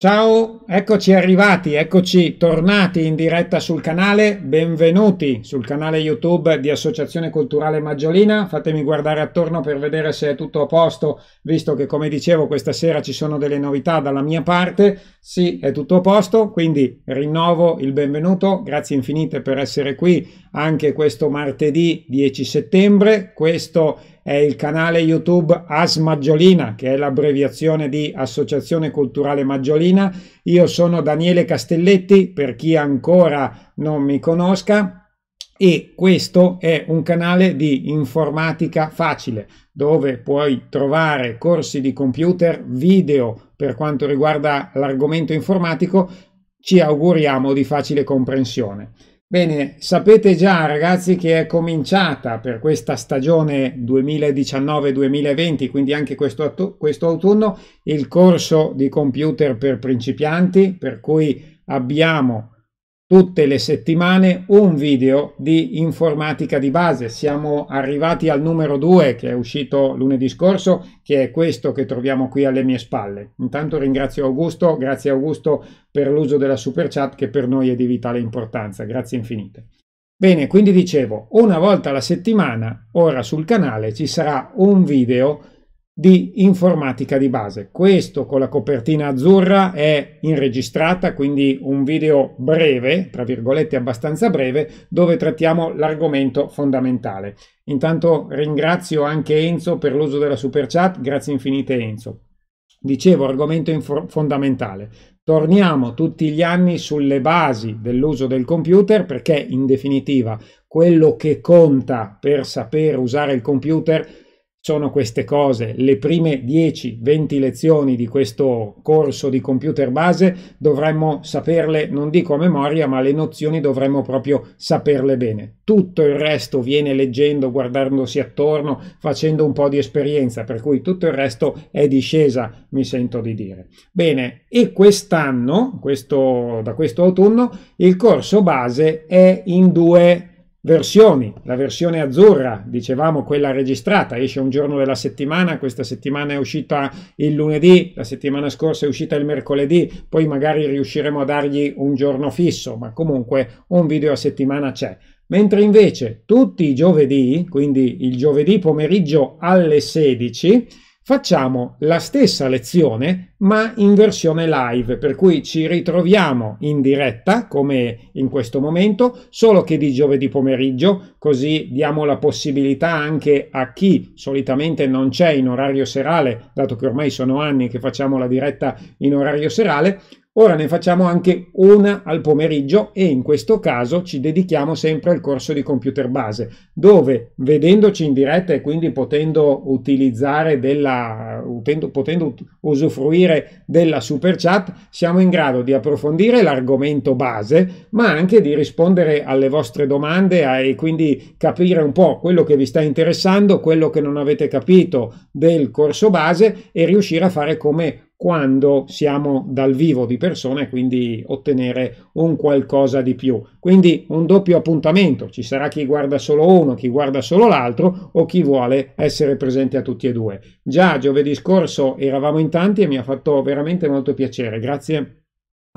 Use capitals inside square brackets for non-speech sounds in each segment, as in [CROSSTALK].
Ciao, eccoci arrivati, eccoci tornati in diretta sul canale, benvenuti sul canale YouTube di Associazione Culturale Maggiolina, fatemi guardare attorno per vedere se è tutto a posto, visto che come dicevo questa sera ci sono delle novità dalla mia parte, sì è tutto a posto, quindi rinnovo il benvenuto, grazie infinite per essere qui anche questo martedì 10 settembre. Questo è il canale YouTube AS Maggiolina, che è l'abbreviazione di Associazione Culturale Maggiolina. Io sono Daniele Castelletti, per chi ancora non mi conosca, e questo è un canale di informatica facile dove puoi trovare corsi di computer, video per quanto riguarda l'argomento informatico, ci auguriamo di facile comprensione. Bene, sapete già ragazzi che è cominciata per questa stagione 2019-2020, quindi anche questo, questo, autunno, il corso di computer per principianti, per cui abbiamo tutte le settimane un video di informatica di base. Siamo arrivati al numero 2 che è uscito lunedì scorso, che è questo che troviamo qui alle mie spalle. Intanto ringrazio Augusto, grazie Augusto per l'uso della super chat che per noi è di vitale importanza. Grazie infinite. Bene, quindi dicevo, una volta alla settimana, ora sul canale, ci sarà un video di informatica di base. Questo con la copertina azzurra è in registrata, quindi un video breve, tra virgolette abbastanza breve, dove trattiamo l'argomento fondamentale. Intanto ringrazio anche Enzo per l'uso della super chat, grazie infinite Enzo. Dicevo, argomento fondamentale. Torniamo tutti gli anni sulle basi dell'uso del computer perché in definitiva quello che conta per sapere usare il computer è sono queste cose. Le prime 10-20 lezioni di questo corso di computer base dovremmo saperle, non dico a memoria, ma le nozioni dovremmo proprio saperle bene. Tutto il resto viene leggendo, guardandosi attorno, facendo un po' di esperienza, per cui tutto il resto è discesa, mi sento di dire. Bene, e quest'anno, questo, da questo autunno, il corso base è in due versioni, la versione azzurra, dicevamo quella registrata, esce un giorno della settimana, questa settimana è uscita il lunedì, la settimana scorsa è uscita il mercoledì, poi magari riusciremo a dargli un giorno fisso, ma comunque un video a settimana c'è. Mentre invece tutti i giovedì, quindi il giovedì pomeriggio alle 16, Facciamo la stessa lezione ma in versione live, per cui ci ritroviamo in diretta come in questo momento, solo che di giovedì pomeriggio, così diamo la possibilità anche a chi solitamente non c'è in orario serale, dato che ormai sono anni che facciamo la diretta in orario serale, Ora ne facciamo anche una al pomeriggio e in questo caso ci dedichiamo sempre al corso di computer base, dove vedendoci in diretta e quindi potendo utilizzare della, utendo, potendo usufruire della super chat, siamo in grado di approfondire l'argomento base, ma anche di rispondere alle vostre domande e quindi capire un po' quello che vi sta interessando, quello che non avete capito del corso base e riuscire a fare come quando siamo dal vivo di persona e quindi ottenere un qualcosa di più. Quindi un doppio appuntamento, ci sarà chi guarda solo uno, chi guarda solo l'altro o chi vuole essere presente a tutti e due. Già giovedì scorso eravamo in tanti e mi ha fatto veramente molto piacere. Grazie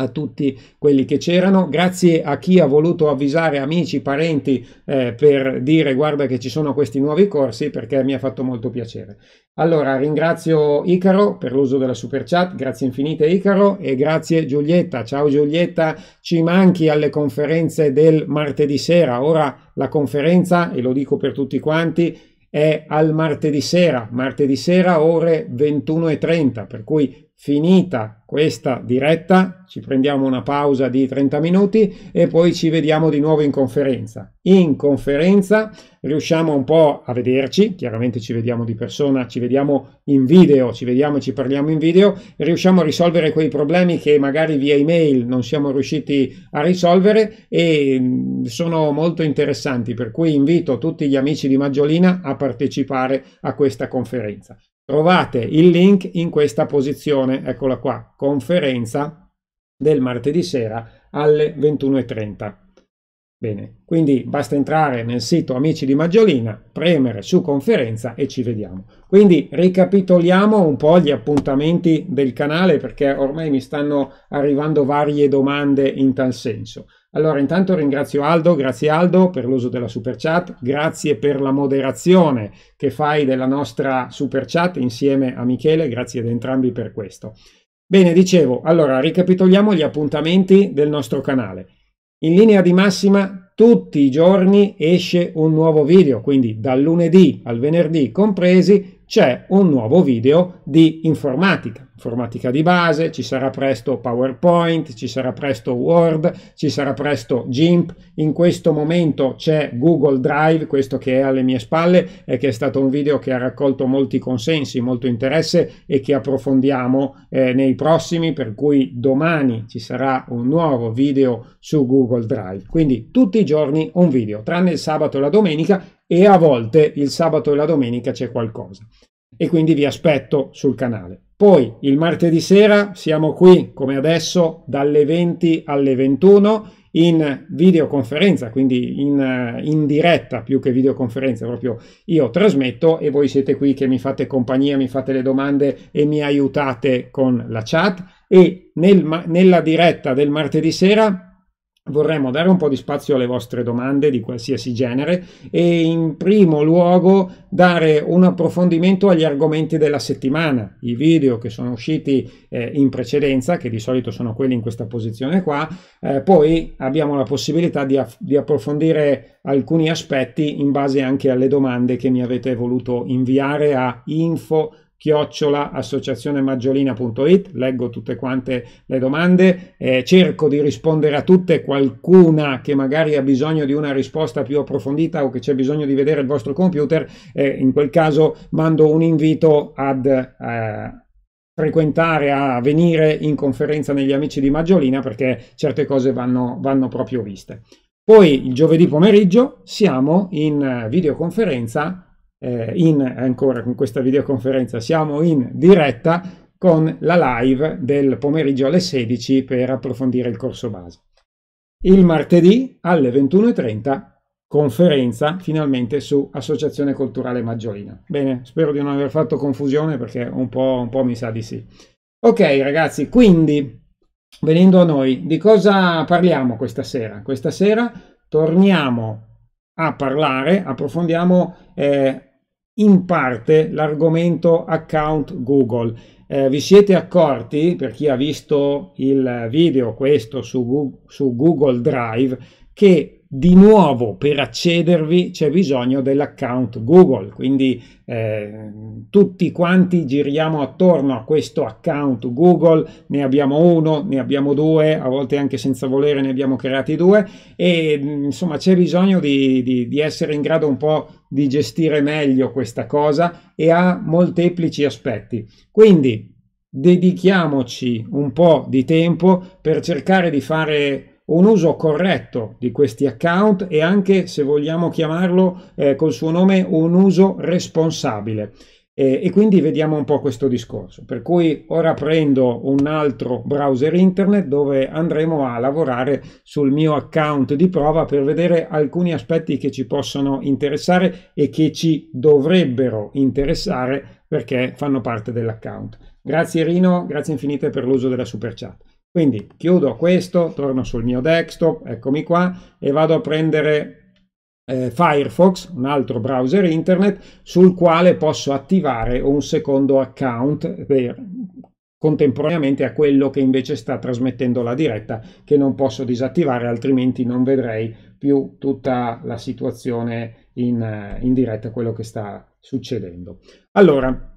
a tutti quelli che c'erano. Grazie a chi ha voluto avvisare amici, parenti eh, per dire guarda che ci sono questi nuovi corsi perché mi ha fatto molto piacere. Allora ringrazio Icaro per l'uso della super chat, grazie infinite Icaro e grazie Giulietta. Ciao Giulietta, ci manchi alle conferenze del martedì sera. Ora la conferenza, e lo dico per tutti quanti, è al martedì sera, martedì sera ore 21.30, per cui Finita questa diretta, ci prendiamo una pausa di 30 minuti e poi ci vediamo di nuovo in conferenza. In conferenza riusciamo un po' a vederci, chiaramente ci vediamo di persona, ci vediamo in video, ci vediamo e ci parliamo in video e riusciamo a risolvere quei problemi che magari via email non siamo riusciti a risolvere e mm, sono molto interessanti, per cui invito tutti gli amici di Maggiolina a partecipare a questa conferenza. Trovate il link in questa posizione, eccola qua, conferenza del martedì sera alle 21.30. Bene, quindi basta entrare nel sito Amici di Maggiolina, premere su conferenza e ci vediamo. Quindi ricapitoliamo un po' gli appuntamenti del canale perché ormai mi stanno arrivando varie domande in tal senso. Allora, intanto ringrazio Aldo, grazie Aldo per l'uso della super chat, grazie per la moderazione che fai della nostra super chat insieme a Michele, grazie ad entrambi per questo. Bene, dicevo, allora ricapitoliamo gli appuntamenti del nostro canale. In linea di massima tutti i giorni esce un nuovo video, quindi dal lunedì al venerdì compresi c'è un nuovo video di informatica, informatica di base, ci sarà presto PowerPoint, ci sarà presto Word, ci sarà presto GIMP, in questo momento c'è Google Drive, questo che è alle mie spalle e che è stato un video che ha raccolto molti consensi, molto interesse e che approfondiamo eh, nei prossimi, per cui domani ci sarà un nuovo video su Google Drive. Quindi tutti i giorni un video, tranne il sabato e la domenica e a volte il sabato e la domenica c'è qualcosa. E quindi vi aspetto sul canale. Poi il martedì sera siamo qui come adesso dalle 20 alle 21 in videoconferenza, quindi in, in, diretta più che videoconferenza, proprio io trasmetto e voi siete qui che mi fate compagnia, mi fate le domande e mi aiutate con la chat e nel, nella diretta del martedì sera Vorremmo dare un po' di spazio alle vostre domande di qualsiasi genere e in primo luogo dare un approfondimento agli argomenti della settimana, i video che sono usciti eh, in precedenza, che di solito sono quelli in questa posizione qua, eh, poi abbiamo la possibilità di, di approfondire alcuni aspetti in base anche alle domande che mi avete voluto inviare a info chiocciola associazionemaggiolina.it, leggo tutte quante le domande, eh, cerco di rispondere a tutte, qualcuna che magari ha bisogno di una risposta più approfondita o che c'è bisogno di vedere il vostro computer, eh, in quel caso mando un invito ad... Eh, frequentare, a venire in conferenza negli amici di Maggiolina perché certe cose vanno, vanno proprio viste. Poi il giovedì pomeriggio siamo in eh, videoconferenza eh, in, ancora con questa videoconferenza, siamo in diretta con la live del pomeriggio alle 16 per approfondire il corso base. Il martedì alle 21.30 conferenza finalmente su Associazione Culturale Maggiolina. Bene, spero di non aver fatto confusione perché un po', un po', mi sa di sì. Ok ragazzi, quindi venendo a noi, di cosa parliamo questa sera? Questa sera torniamo a parlare, approfondiamo eh, in parte l'argomento account Google. Eh, vi siete accorti, per chi ha visto il video questo su, Google Drive, che di nuovo per accedervi c'è bisogno dell'account Google, quindi eh, tutti quanti giriamo attorno a questo account Google, ne abbiamo uno, ne abbiamo due, a volte anche senza volere ne abbiamo creati due e insomma c'è bisogno di, di, di essere in grado un po' di gestire meglio questa cosa e ha molteplici aspetti. Quindi dedichiamoci un po' di tempo per cercare di fare un uso corretto di questi account e anche, se vogliamo chiamarlo eh, col suo nome, un uso responsabile. E, e quindi vediamo un po' questo discorso. Per cui ora prendo un altro browser internet dove andremo a lavorare sul mio account di prova per vedere alcuni aspetti che ci possono interessare e che ci dovrebbero interessare perché fanno parte dell'account. Grazie Rino, grazie infinite per l'uso della super chat. Quindi chiudo questo, torno sul mio desktop, eccomi qua, e vado a prendere eh, Firefox, un altro browser internet, sul quale posso attivare un secondo account per, contemporaneamente a quello che invece sta trasmettendo la diretta, che non posso disattivare, altrimenti non vedrei più tutta la situazione in, eh, in diretta, quello che sta succedendo. Allora,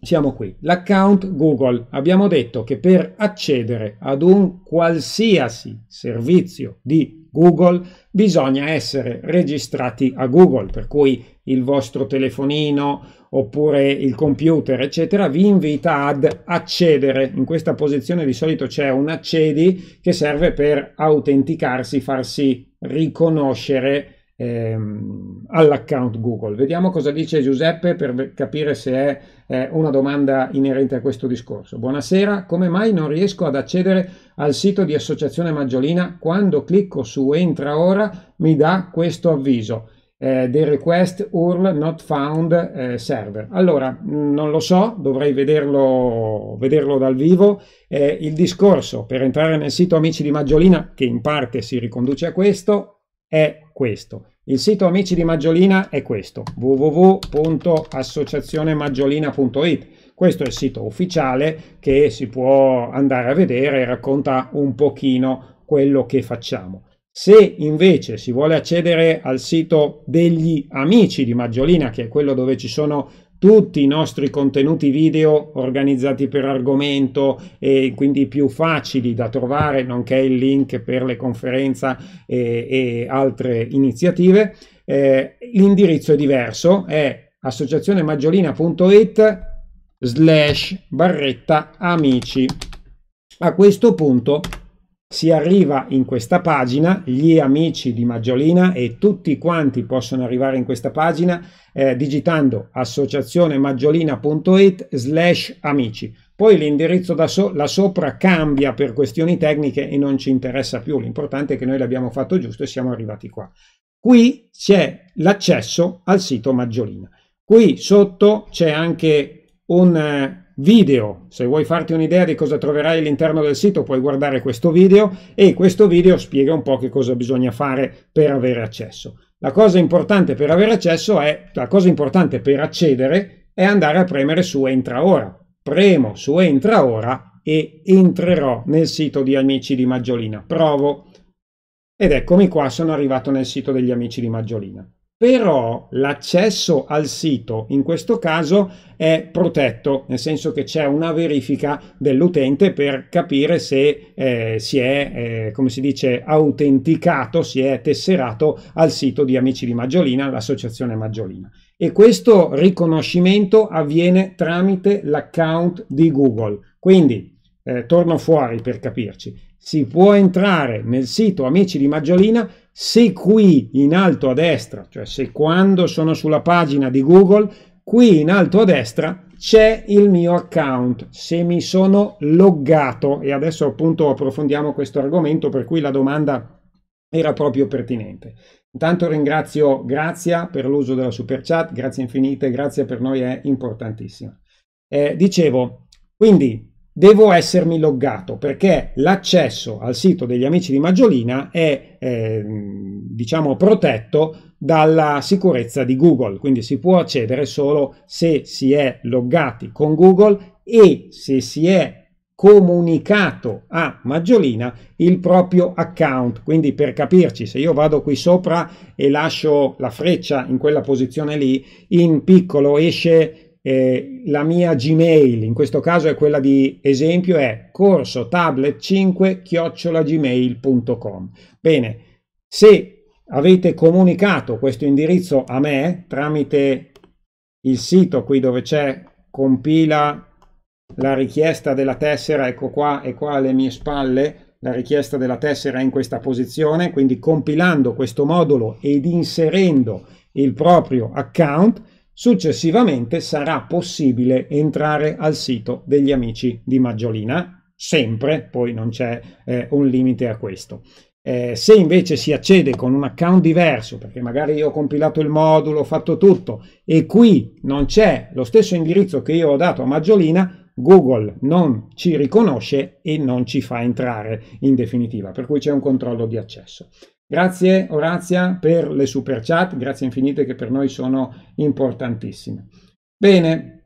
siamo qui. L'account Google. Abbiamo detto che per accedere ad un qualsiasi servizio di Google bisogna essere registrati a Google, per cui il vostro telefonino oppure il computer, eccetera, vi invita ad accedere. In questa posizione di solito c'è un accedi che serve per autenticarsi, farsi riconoscere ehm, all'account Google. Vediamo cosa dice Giuseppe per capire se è eh, una domanda inerente a questo discorso. Buonasera, come mai non riesco ad accedere al sito di Associazione Maggiolina quando clicco su entra ora mi dà questo avviso? Eh, The request URL not found eh, server. Allora, mm, non lo so, dovrei vederlo, vederlo dal vivo. Eh, il discorso per entrare nel sito Amici di Maggiolina, che in parte si riconduce a questo, è questo. Il sito Amici di Maggiolina è questo, www.associazionemaggiolina.it. Questo è il sito ufficiale che si può andare a vedere e racconta un pochino quello che facciamo. Se invece si vuole accedere al sito degli amici di Maggiolina, che è quello dove ci sono tutti i nostri contenuti video organizzati per argomento e quindi più facili da trovare, nonché il link per le conferenze e, e altre iniziative. Eh, l'indirizzo è diverso, è associazionemaggiolina.it slash barretta amici. A questo punto si arriva in questa pagina, gli amici di Maggiolina e tutti quanti possono arrivare in questa pagina eh, digitando associazionemaggiolina.it slash amici. Poi l'indirizzo da so- là sopra cambia per questioni tecniche e non ci interessa più. L'importante è che noi l'abbiamo fatto giusto e siamo arrivati qua. Qui c'è l'accesso al sito Maggiolina. Qui sotto c'è anche un eh, video. Se vuoi farti un'idea di cosa troverai all'interno del sito puoi guardare questo video e questo video spiega un po' che cosa bisogna fare per avere accesso. La cosa importante per avere accesso è, la cosa importante per accedere è andare a premere su entra ora. Premo su entra ora e entrerò nel sito di Amici di Maggiolina. Provo. Ed eccomi qua, sono arrivato nel sito degli Amici di Maggiolina però l'accesso al sito in questo caso è protetto, nel senso che c'è una verifica dell'utente per capire se eh, si è, eh, come si dice, autenticato, si è tesserato al sito di Amici di Maggiolina, l'associazione Maggiolina. E questo riconoscimento avviene tramite l'account di Google. Quindi, eh, torno fuori per capirci, si può entrare nel sito Amici di Maggiolina se qui in alto a destra, cioè se quando sono sulla pagina di Google, qui in alto a destra c'è il mio account, se mi sono loggato e adesso appunto approfondiamo questo argomento per cui la domanda era proprio pertinente. Intanto ringrazio Grazia per l'uso della super chat, grazie infinite, Grazia per noi è importantissima. Eh, dicevo, quindi devo essermi loggato perché l'accesso al sito degli amici di Maggiolina è eh, diciamo protetto dalla sicurezza di Google, quindi si può accedere solo se si è loggati con Google e se si è comunicato a Maggiolina il proprio account. Quindi per capirci, se io vado qui sopra e lascio la freccia in quella posizione lì, in piccolo esce eh, la mia Gmail, in questo caso è quella di esempio, è corso tablet 5 chiocciolagmail.com. Bene, se avete comunicato questo indirizzo a me tramite il sito qui dove c'è compila la richiesta della tessera, ecco qua e qua alle mie spalle, la richiesta della tessera è in questa posizione, quindi compilando questo modulo ed inserendo il proprio account, Successivamente sarà possibile entrare al sito degli amici di Maggiolina, sempre, poi non c'è eh, un limite a questo. Eh, se invece si accede con un account diverso, perché magari io ho compilato il modulo, ho fatto tutto e qui non c'è lo stesso indirizzo che io ho dato a Maggiolina, Google non ci riconosce e non ci fa entrare in definitiva, per cui c'è un controllo di accesso. Grazie Orazia per le super chat, grazie infinite che per noi sono importantissime. Bene,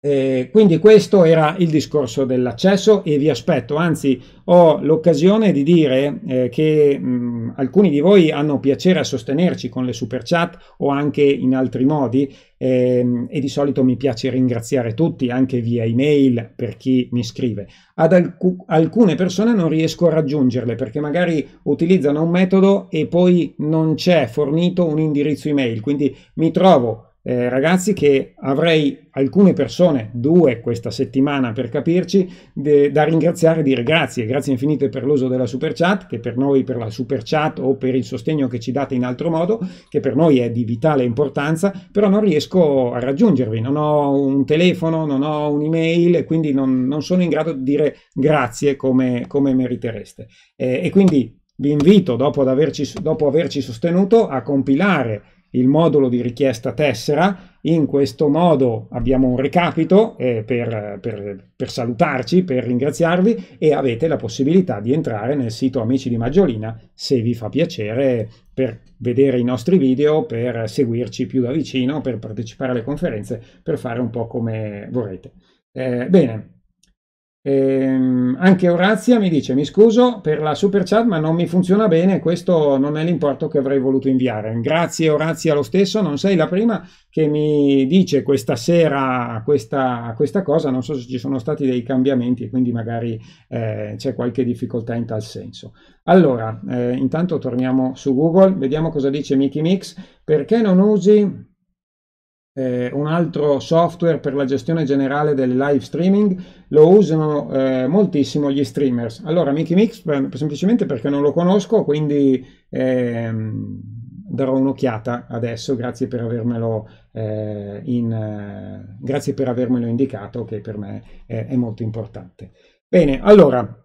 eh, quindi questo era il discorso dell'accesso e vi aspetto, anzi ho l'occasione di dire eh, che mh, alcuni di voi hanno piacere a sostenerci con le super chat o anche in altri modi ehm, e di solito mi piace ringraziare tutti anche via email per chi mi scrive. Ad alc alcune persone non riesco a raggiungerle perché magari utilizzano un metodo e poi non c'è fornito un indirizzo email, quindi mi trovo eh, ragazzi che avrei alcune persone, due questa settimana per capirci, de, da ringraziare e dire grazie, grazie infinite per l'uso della super chat, che per noi per la super chat o per il sostegno che ci date in altro modo, che per noi è di vitale importanza, però non riesco a raggiungervi, non ho un telefono, non ho un'email e quindi non, non, sono in grado di dire grazie come, come meritereste. Eh, e quindi vi invito, dopo, averci, dopo averci sostenuto, a compilare il modulo di richiesta tessera. In questo modo abbiamo un recapito eh, per, per, per, salutarci, per ringraziarvi e avete la possibilità di entrare nel sito Amici di Maggiolina se vi fa piacere per vedere i nostri video, per seguirci più da vicino, per partecipare alle conferenze, per fare un po' come vorrete. Eh, bene, Ehm, anche Orazia mi dice: Mi scuso per la super chat, ma non mi funziona bene. Questo non è l'importo che avrei voluto inviare. Grazie, Orazia, lo stesso. Non sei la prima che mi dice questa sera questa, questa cosa. Non so se ci sono stati dei cambiamenti, quindi magari eh, c'è qualche difficoltà in tal senso. Allora, eh, intanto torniamo su Google, vediamo cosa dice Mickey Mix. Perché non usi eh, un altro software per la gestione generale del live streaming, lo usano eh, moltissimo gli streamers. Allora, Mickey Mix, semplicemente perché non lo conosco, quindi ehm, darò un'occhiata adesso, grazie per avermelo, eh, in, eh, grazie per avermelo indicato, che per me è, è molto importante. Bene, allora,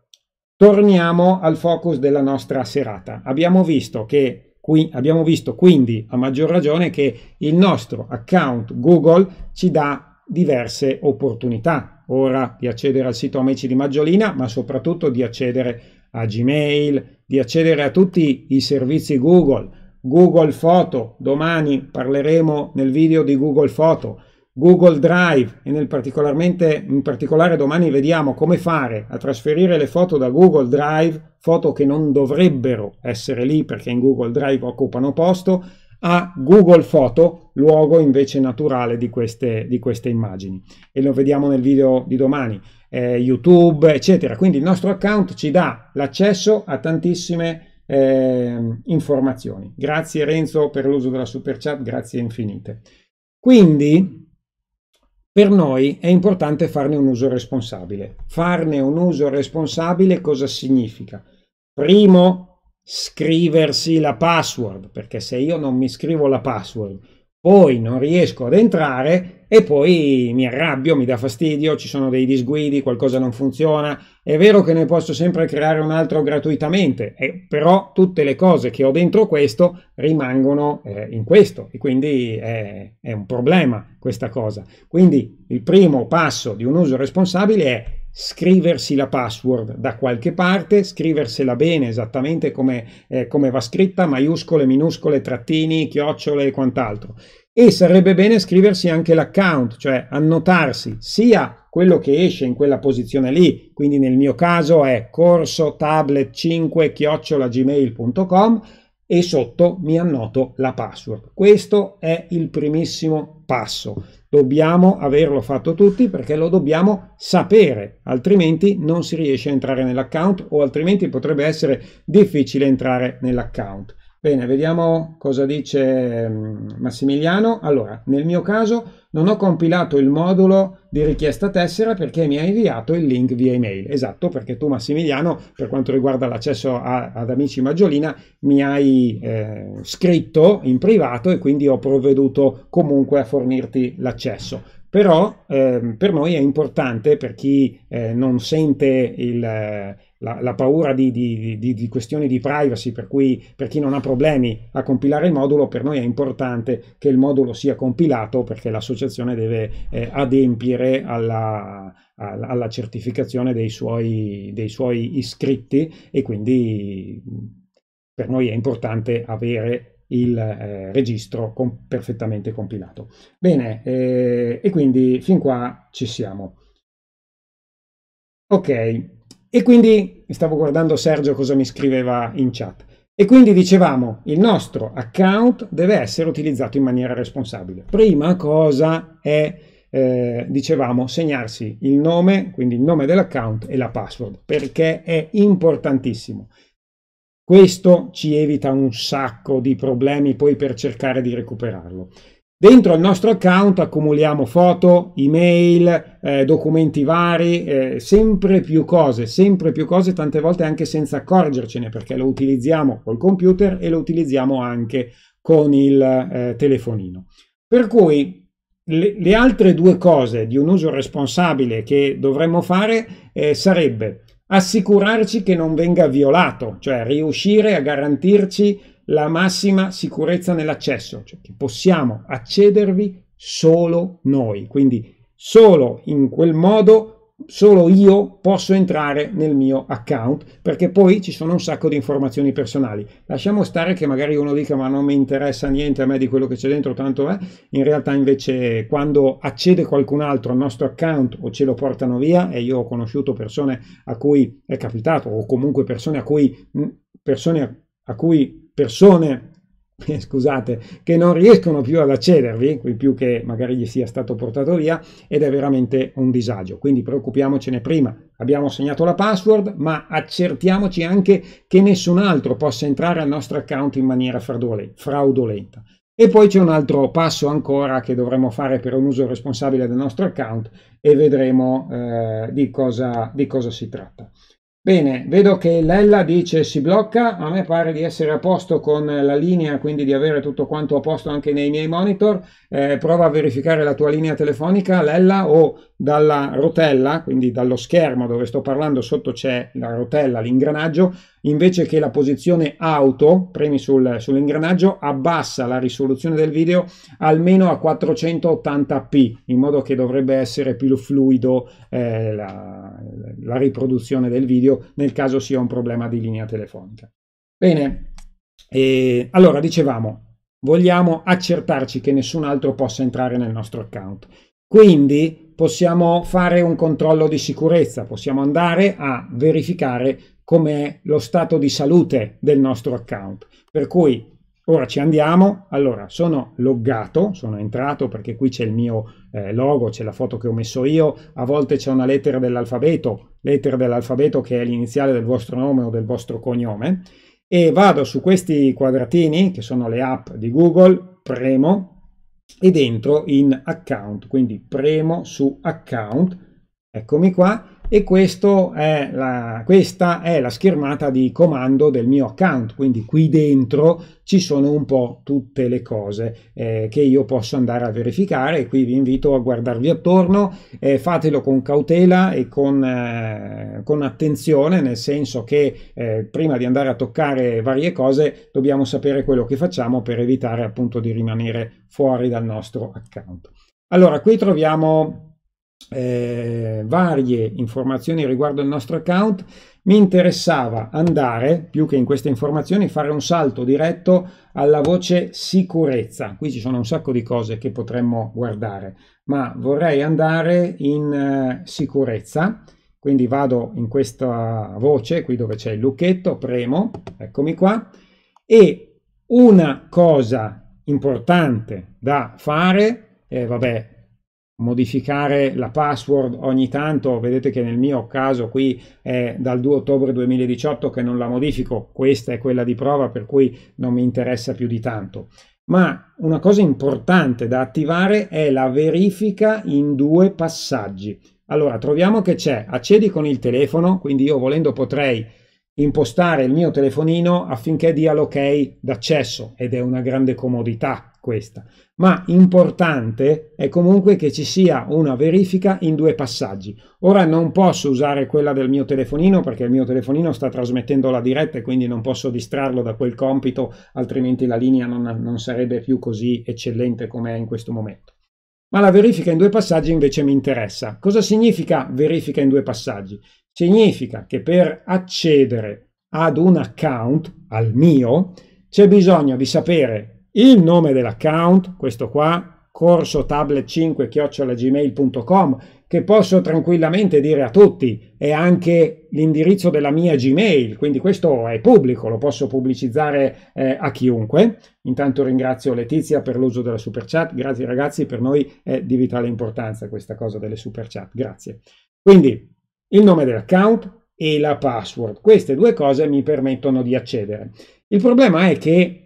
torniamo al focus della nostra serata. Abbiamo visto che Qui abbiamo visto quindi a maggior ragione che il nostro account Google ci dà diverse opportunità. Ora di accedere al sito Amici di Maggiolina, ma soprattutto di accedere a Gmail, di accedere a tutti i servizi Google, Google Photo, domani parleremo nel video di Google Photo. Google Drive e nel particolarmente, in particolare domani vediamo come fare a trasferire le foto da Google Drive, foto che non dovrebbero essere lì perché in Google Drive occupano posto, a Google Photo, luogo invece naturale di queste, di queste immagini. E lo vediamo nel video di domani, eh, YouTube, eccetera. Quindi il nostro account ci dà l'accesso a tantissime eh, informazioni. Grazie Renzo per l'uso della super chat, grazie infinite. Quindi per noi è importante farne un uso responsabile. Farne un uso responsabile cosa significa? Primo, scriversi la password, perché se io non mi scrivo la password poi non riesco ad entrare e poi mi arrabbio, mi dà fastidio, ci sono dei disguidi, qualcosa non funziona. È vero che ne posso sempre creare un altro gratuitamente, eh, però tutte le cose che ho dentro questo rimangono eh, in questo e quindi è, è un problema questa cosa. Quindi il primo passo di un uso responsabile è scriversi la password da qualche parte, scriversela bene esattamente come, eh, come va scritta, maiuscole, minuscole, trattini, chiocciole e quant'altro. E sarebbe bene scriversi anche l'account, cioè annotarsi sia quello che esce in quella posizione lì, quindi nel mio caso è corso tablet 5 chiocciola gmail.com e sotto mi annoto la password. Questo è il primissimo passo. Dobbiamo averlo fatto tutti perché lo dobbiamo sapere, altrimenti non si riesce a entrare nell'account o altrimenti potrebbe essere difficile entrare nell'account. Bene, vediamo cosa dice mm, Massimiliano. Allora, nel mio caso non ho compilato il modulo di richiesta tessera perché mi ha inviato il link via email. Esatto, perché tu Massimiliano, per quanto riguarda l'accesso ad Amici Maggiolina, mi hai eh, scritto in privato e quindi ho provveduto comunque a fornirti l'accesso però eh, per noi è importante, per chi eh, non sente il, la, la paura di, di, di, di, questioni di privacy, per cui per chi non ha problemi a compilare il modulo, per noi è importante che il modulo sia compilato perché l'associazione deve eh, adempiere alla, alla certificazione dei suoi, dei suoi iscritti e quindi per noi è importante avere il eh, registro com perfettamente compilato. Bene, eh, e quindi fin qua ci siamo. Ok, e quindi stavo guardando Sergio cosa mi scriveva in chat. E quindi dicevamo, il nostro account deve essere utilizzato in maniera responsabile. Prima cosa è, eh, dicevamo, segnarsi il nome, quindi il nome dell'account e la password, perché è importantissimo. Questo ci evita un sacco di problemi poi per cercare di recuperarlo. Dentro al nostro account accumuliamo foto, email, eh, documenti vari, eh, sempre più cose, sempre più cose, tante volte anche senza accorgercene perché lo utilizziamo col computer e lo utilizziamo anche con il eh, telefonino. Per cui le, le, altre due cose di un uso responsabile che dovremmo fare eh, sarebbe assicurarci che non venga violato, cioè riuscire a garantirci la massima sicurezza nell'accesso, cioè che possiamo accedervi solo noi, quindi solo in quel modo, solo io posso entrare nel mio account, perché poi ci sono un sacco di informazioni personali. Lasciamo stare che magari uno dica ma non mi interessa niente a me di quello che c'è dentro, tanto è, in realtà invece quando accede qualcun altro al nostro account o ce lo portano via, e io ho conosciuto persone a cui è capitato, o comunque persone a cui... Persone a cui persone eh, scusate, che non riescono più ad accedervi, più che magari gli sia stato portato via, ed è veramente un disagio. Quindi preoccupiamocene prima. Abbiamo segnato la password, ma accertiamoci anche che nessun altro possa entrare al nostro account in maniera fraudolenta. E poi c'è un altro passo ancora che dovremo fare per un uso responsabile del nostro account e vedremo eh, di, cosa, di cosa si tratta. Bene, vedo che Lella dice si blocca, a me pare di essere a posto con la linea, quindi di avere tutto quanto a posto anche nei miei monitor. Eh, prova a verificare la tua linea telefonica, Lella, o dalla rotella, quindi dallo schermo dove sto parlando, sotto c'è la rotella, l'ingranaggio, invece che la posizione auto, premi sul, sull'ingranaggio, abbassa la risoluzione del video almeno a 480p, in modo che dovrebbe essere più fluido eh, la, la riproduzione del video nel caso sia un problema di linea telefonica. Bene, e allora dicevamo, vogliamo accertarci che nessun altro possa entrare nel nostro account. Quindi possiamo fare un controllo di sicurezza, possiamo andare a verificare come lo stato di salute del nostro account. Per cui ora ci andiamo, allora sono loggato, sono entrato perché qui c'è il mio eh, logo, c'è la foto che ho messo io, a volte c'è una lettera dell'alfabeto, lettera dell'alfabeto che è l'iniziale del vostro nome o del vostro cognome, e vado su questi quadratini che sono le app di Google, premo ed entro in account, quindi premo su account, eccomi qua, e è la, questa è la schermata di comando del mio account, quindi qui dentro ci sono un po' tutte le cose eh, che io posso andare a verificare, qui vi invito a guardarvi attorno, eh, fatelo con cautela e con, eh, con attenzione, nel senso che eh, prima di andare a toccare varie cose dobbiamo sapere quello che facciamo per evitare appunto di rimanere fuori dal nostro account. Allora, qui troviamo eh, varie informazioni riguardo il nostro account, mi interessava andare, più che in queste informazioni, fare un salto diretto alla voce sicurezza. Qui ci sono un sacco di cose che potremmo guardare, ma vorrei andare in eh, sicurezza, quindi vado in questa voce, qui dove c'è il lucchetto, premo, eccomi qua, e una cosa importante da fare, eh, vabbè, modificare la password ogni tanto vedete che nel mio caso qui è dal 2 ottobre 2018 che non la modifico questa è quella di prova per cui non mi interessa più di tanto ma una cosa importante da attivare è la verifica in due passaggi allora troviamo che c'è accedi con il telefono quindi io volendo potrei impostare il mio telefonino affinché dia l'ok d'accesso ed è una grande comodità questa, ma importante è comunque che ci sia una verifica in due passaggi. Ora non posso usare quella del mio telefonino perché il mio telefonino sta trasmettendo la diretta e quindi non posso distrarlo da quel compito, altrimenti la linea non, non sarebbe più così eccellente come è in questo momento. Ma la verifica in due passaggi invece mi interessa. Cosa significa verifica in due passaggi? Significa che per accedere ad un account, al mio, c'è bisogno di sapere il nome dell'account, questo qua, corso tablet5-gmail.com, che posso tranquillamente dire a tutti, è anche l'indirizzo della mia Gmail, quindi questo è pubblico, lo posso pubblicizzare eh, a chiunque. Intanto ringrazio Letizia per l'uso della super chat, grazie ragazzi, per noi è di vitale importanza questa cosa delle super chat, grazie. Quindi il nome dell'account e la password, queste due cose mi permettono di accedere. Il problema è che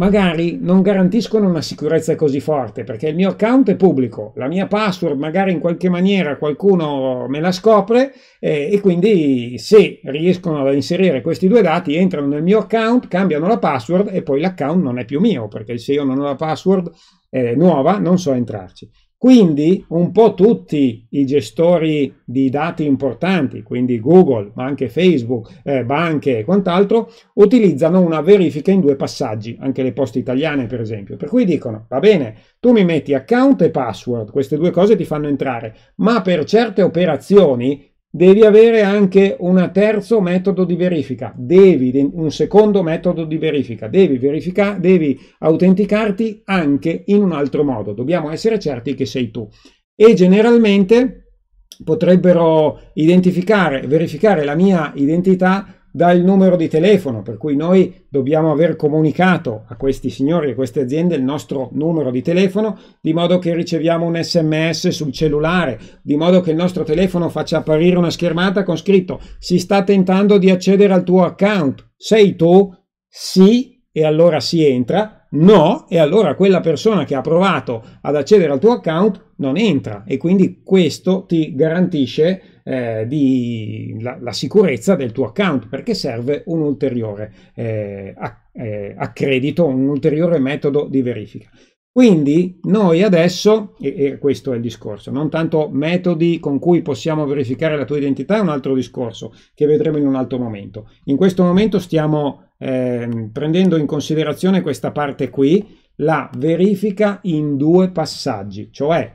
magari non garantiscono una sicurezza così forte perché il mio account è pubblico, la mia password magari in qualche maniera qualcuno me la scopre eh, e quindi se riescono ad inserire questi due dati entrano nel mio account, cambiano la password e poi l'account non è più mio perché se io non ho la password eh, nuova non so entrarci. Quindi un po' tutti i gestori di dati importanti, quindi Google, ma anche Facebook, eh, banche e quant'altro, utilizzano una verifica in due passaggi, anche le poste italiane per esempio. Per cui dicono, va bene, tu mi metti account e password, queste due cose ti fanno entrare, ma per certe operazioni Devi avere anche un terzo metodo di verifica, devi un secondo metodo di verifica, devi, verifica, devi autenticarti anche in un altro modo. Dobbiamo essere certi che sei tu. E generalmente potrebbero identificare, verificare la mia identità dal numero di telefono, per cui noi dobbiamo aver comunicato a questi signori e queste aziende il nostro numero di telefono, di modo che riceviamo un sms sul cellulare, di modo che il nostro telefono faccia apparire una schermata con scritto si sta tentando di accedere al tuo account, sei tu? Sì, e allora si entra, no, e allora quella persona che ha provato ad accedere al tuo account non entra e quindi questo ti garantisce eh, di la, la, sicurezza del tuo account perché serve un ulteriore eh, eh, accredito, un ulteriore metodo di verifica. Quindi noi adesso, e, e, questo è il discorso, non tanto metodi con cui possiamo verificare la tua identità è un altro discorso che vedremo in un altro momento. In questo momento stiamo eh, prendendo in considerazione questa parte qui, la verifica in due passaggi, cioè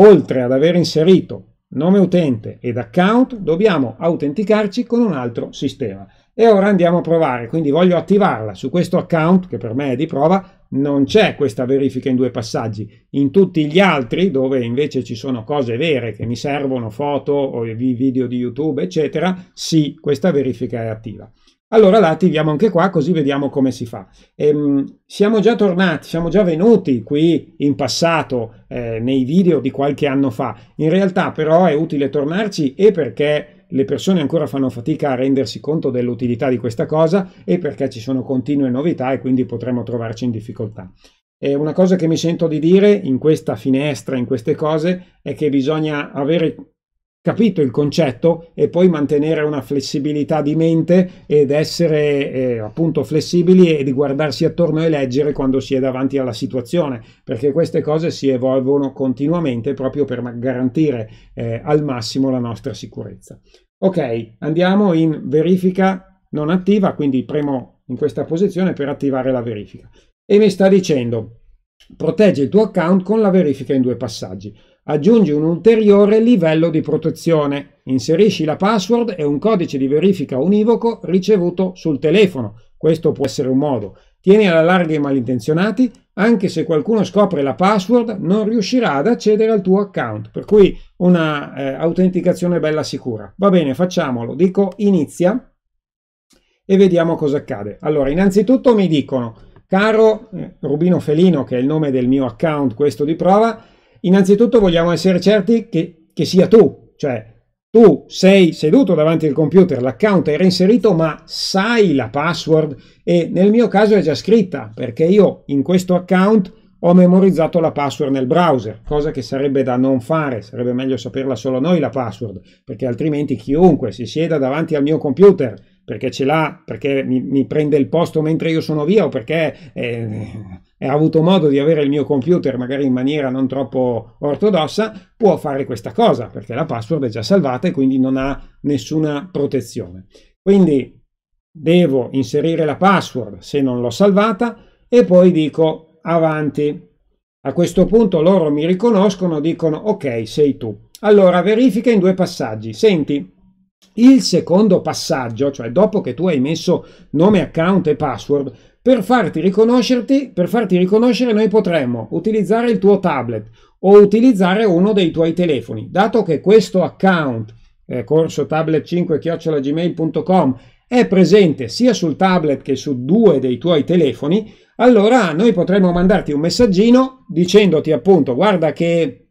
oltre ad aver inserito nome utente ed account dobbiamo autenticarci con un altro sistema. E ora andiamo a provare, quindi voglio attivarla su questo account, che per me è di prova, non c'è questa verifica in due passaggi. In tutti gli altri, dove invece ci sono cose vere che mi servono, foto o video di YouTube, eccetera, sì, questa verifica è attiva. Allora la attiviamo anche qua così vediamo come si fa. Ehm, siamo già tornati, siamo già venuti qui in passato eh, nei video di qualche anno fa. In realtà però è utile tornarci e perché le persone ancora fanno fatica a rendersi conto dell'utilità di questa cosa e perché ci sono continue novità e quindi potremmo trovarci in difficoltà. E una cosa che mi sento di dire in questa finestra, in queste cose, è che bisogna avere capito il concetto e poi mantenere una flessibilità di mente ed essere eh, appunto flessibili e di guardarsi attorno e leggere quando si è davanti alla situazione, perché queste cose si evolvono continuamente proprio per garantire eh, al massimo la nostra sicurezza. Ok, andiamo in verifica non attiva, quindi premo in questa posizione per attivare la verifica. E mi sta dicendo protegge il tuo account con la verifica in due passaggi aggiungi un ulteriore livello di protezione. Inserisci la password e un codice di verifica univoco ricevuto sul telefono. Questo può essere un modo. Tieni alla larga i malintenzionati, anche se qualcuno scopre la password non riuscirà ad accedere al tuo account, per cui una eh, autenticazione bella sicura. Va bene, facciamolo. Dico inizia e vediamo cosa accade. Allora, innanzitutto mi dicono, caro eh, Rubino Felino, che è il nome del mio account, questo di prova, innanzitutto vogliamo essere certi che, che sia tu, cioè tu sei seduto davanti al computer, l'account era inserito, ma sai la password e nel mio caso è già scritta perché io in questo account ho memorizzato la password nel browser, cosa che sarebbe da non fare, sarebbe meglio saperla solo noi la password, perché altrimenti chiunque si sieda davanti al mio computer perché ce l'ha, perché mi, mi, prende il posto mentre io sono via o perché eh, ha avuto modo di avere il mio computer magari in maniera non troppo ortodossa, può fare questa cosa perché la password è già salvata e quindi non ha nessuna protezione. Quindi devo inserire la password se non l'ho salvata e poi dico avanti. A questo punto loro mi riconoscono, dicono ok, sei tu. Allora verifica in due passaggi. Senti, il secondo passaggio, cioè dopo che tu hai messo nome, account e password, per farti, per farti riconoscere noi potremmo utilizzare il tuo tablet o utilizzare uno dei tuoi telefoni. Dato che questo account, eh, corso tablet5-gmail.com, è presente sia sul tablet che su due dei tuoi telefoni, allora noi potremmo mandarti un messaggino dicendoti appunto guarda che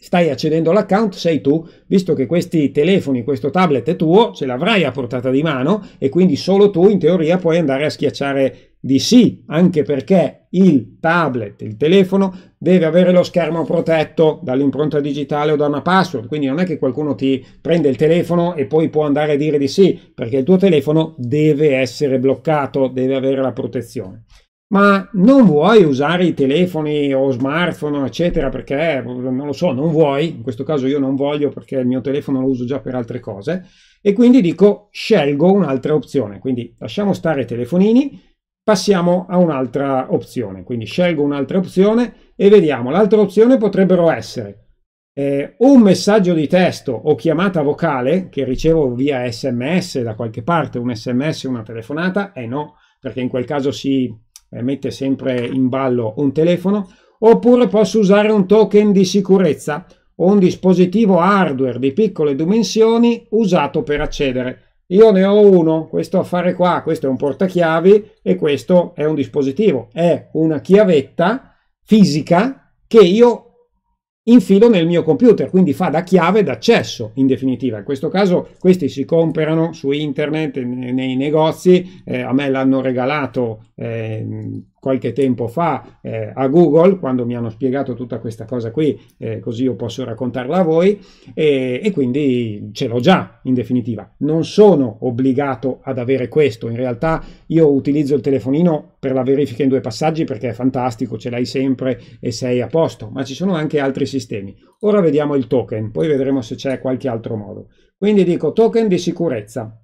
stai accedendo all'account, sei tu, visto che questi telefoni, questo tablet è tuo, ce l'avrai a portata di mano e quindi solo tu in teoria puoi andare a schiacciare di sì, anche perché il tablet, il telefono, deve avere lo schermo protetto dall'impronta digitale o da una password, quindi non è che qualcuno ti prende il telefono e poi può andare a dire di sì, perché il tuo telefono deve essere bloccato, deve avere la protezione. Ma non vuoi usare i telefoni o smartphone, eccetera, perché non lo so, non vuoi, in questo caso io non voglio perché il mio telefono lo uso già per altre cose, e quindi dico scelgo un'altra opzione, quindi lasciamo stare i telefonini, passiamo a un'altra opzione. Quindi scelgo un'altra opzione e vediamo. L'altra opzione potrebbero essere eh, un messaggio di testo o chiamata vocale che ricevo via sms da qualche parte, un sms, una telefonata, eh no, perché in quel caso si eh, mette sempre in ballo un telefono, oppure posso usare un token di sicurezza o un dispositivo hardware di piccole dimensioni usato per accedere io ne ho uno, questo affare qua, questo è un portachiavi e questo è un dispositivo, è una chiavetta fisica che io infilo nel mio computer, quindi fa da chiave d'accesso in definitiva. In questo caso questi si comprano su internet, nei negozi, eh, a me l'hanno regalato eh, qualche tempo fa eh, a Google quando mi hanno spiegato tutta questa cosa qui, eh, così io posso raccontarla a voi e, e, quindi ce l'ho già in definitiva. Non sono obbligato ad avere questo, in realtà io utilizzo il telefonino per la verifica in due passaggi perché è fantastico, ce l'hai sempre e sei a posto, ma ci sono anche altri sistemi. Ora vediamo il token, poi vedremo se c'è qualche altro modo. Quindi dico token di sicurezza,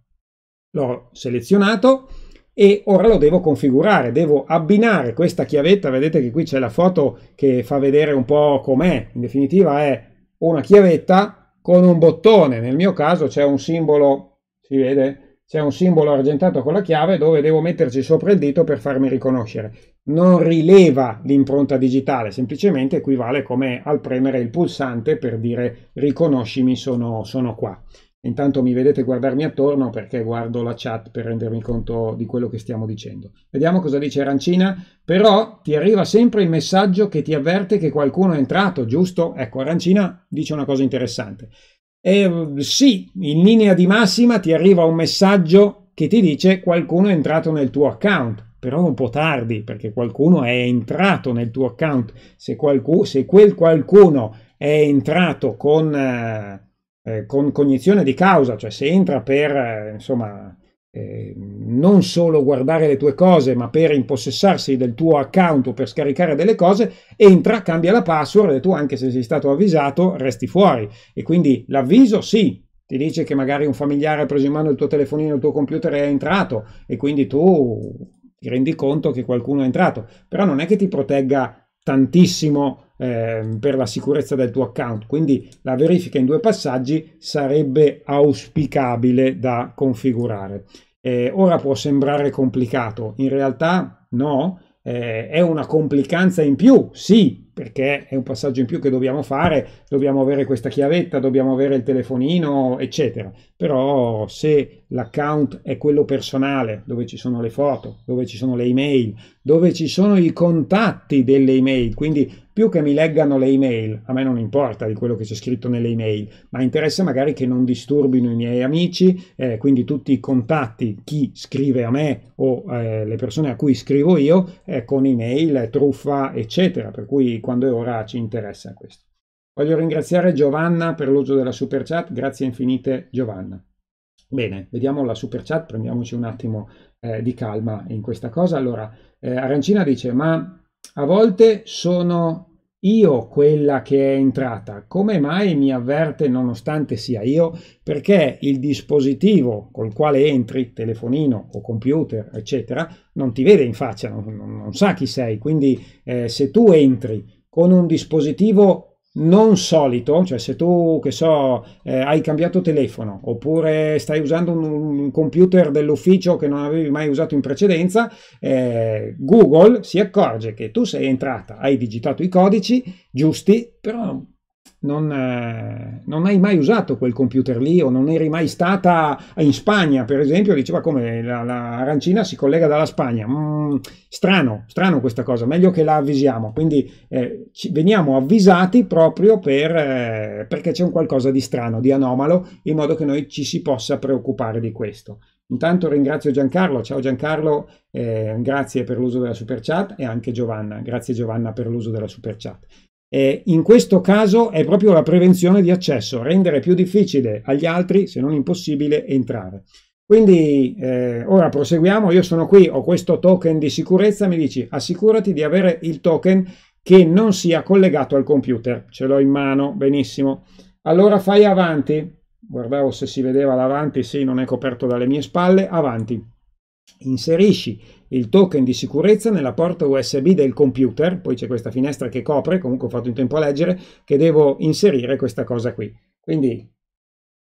l'ho selezionato e ora lo devo configurare, devo abbinare questa chiavetta, vedete che qui c'è la foto che fa vedere un po' com'è, in definitiva è una chiavetta con un bottone, nel mio caso c'è un simbolo, si vede, c'è un simbolo argentato con la chiave dove devo metterci sopra il dito per farmi riconoscere. Non rileva l'impronta digitale, semplicemente equivale come al premere il pulsante per dire riconoscimi sono, sono qua. Intanto mi vedete guardarmi attorno perché guardo la chat per rendermi conto di quello che stiamo dicendo. Vediamo cosa dice Arancina. Però ti arriva sempre il messaggio che ti avverte che qualcuno è entrato, giusto? Ecco, Arancina dice una cosa interessante. E, eh, sì, in linea di massima ti arriva un messaggio che ti dice qualcuno è entrato nel tuo account però un po' tardi perché qualcuno è entrato nel tuo account. Se, qualcu- se quel qualcuno è entrato con eh, eh, con cognizione di causa, cioè se entra per, eh, insomma, eh, non solo guardare le tue cose, ma per impossessarsi del tuo account o per scaricare delle cose, entra, cambia la password e tu, anche se sei stato avvisato, resti fuori. E quindi l'avviso sì, ti dice che magari un familiare ha preso in mano il tuo telefonino, il tuo computer è entrato e quindi tu ti rendi conto che qualcuno è entrato, però non è che ti protegga tantissimo eh, per la sicurezza del tuo account. Quindi la verifica in due passaggi sarebbe auspicabile da configurare. Eh, ora può sembrare complicato, in realtà no, eh, è una complicanza in più, sì, perché è un passaggio in più che dobbiamo fare, dobbiamo avere questa chiavetta, dobbiamo avere il telefonino, eccetera. Però se L'account è quello personale, dove ci sono le foto, dove ci sono le email, dove ci sono i contatti delle email. Quindi più che mi leggano le email, a me non importa di quello che c'è scritto nelle email, ma interessa magari che non disturbino i miei amici, eh, quindi tutti i contatti, chi scrive a me o eh, le persone a cui scrivo io, eh, con email, truffa, eccetera. Per cui quando è ora ci interessa questo. Voglio ringraziare Giovanna per l'uso della super chat, grazie infinite Giovanna. Bene, vediamo la super chat, prendiamoci un attimo eh, di calma in questa cosa. Allora, eh, Arancina dice, ma a volte sono io quella che è entrata. Come mai mi avverte nonostante sia io? Perché il dispositivo col quale entri, telefonino o computer, eccetera, non ti vede in faccia, non, non, non sa chi sei. Quindi eh, se tu entri con un dispositivo non solito, cioè se tu, che so, eh, hai cambiato telefono oppure stai usando un, un, computer dell'ufficio che non avevi mai usato in precedenza, eh, Google si accorge che tu sei entrata, hai digitato i codici giusti, però non, eh, non, hai mai usato quel computer lì o non eri mai stata in Spagna, per esempio, diceva come la, la arancina si collega dalla Spagna. Mm, strano, strano questa cosa, meglio che la avvisiamo. Quindi eh, veniamo avvisati proprio per, eh, perché c'è un qualcosa di strano, di anomalo, in modo che noi ci si possa preoccupare di questo. Intanto ringrazio Giancarlo, ciao Giancarlo, eh, grazie per l'uso della super chat e anche Giovanna, grazie Giovanna per l'uso della super chat. E in questo caso è proprio la prevenzione di accesso, rendere più difficile agli altri, se non impossibile, entrare. Quindi eh, ora proseguiamo, io sono qui, ho questo token di sicurezza, mi dici assicurati di avere il token che non sia collegato al computer, ce l'ho in mano, benissimo. Allora fai avanti, guardavo se si vedeva l'avanti, sì, non è coperto dalle mie spalle, avanti. Inserisci il token di sicurezza nella porta USB del computer, poi c'è questa finestra che copre, comunque ho fatto in tempo a leggere, che devo inserire questa cosa qui. Quindi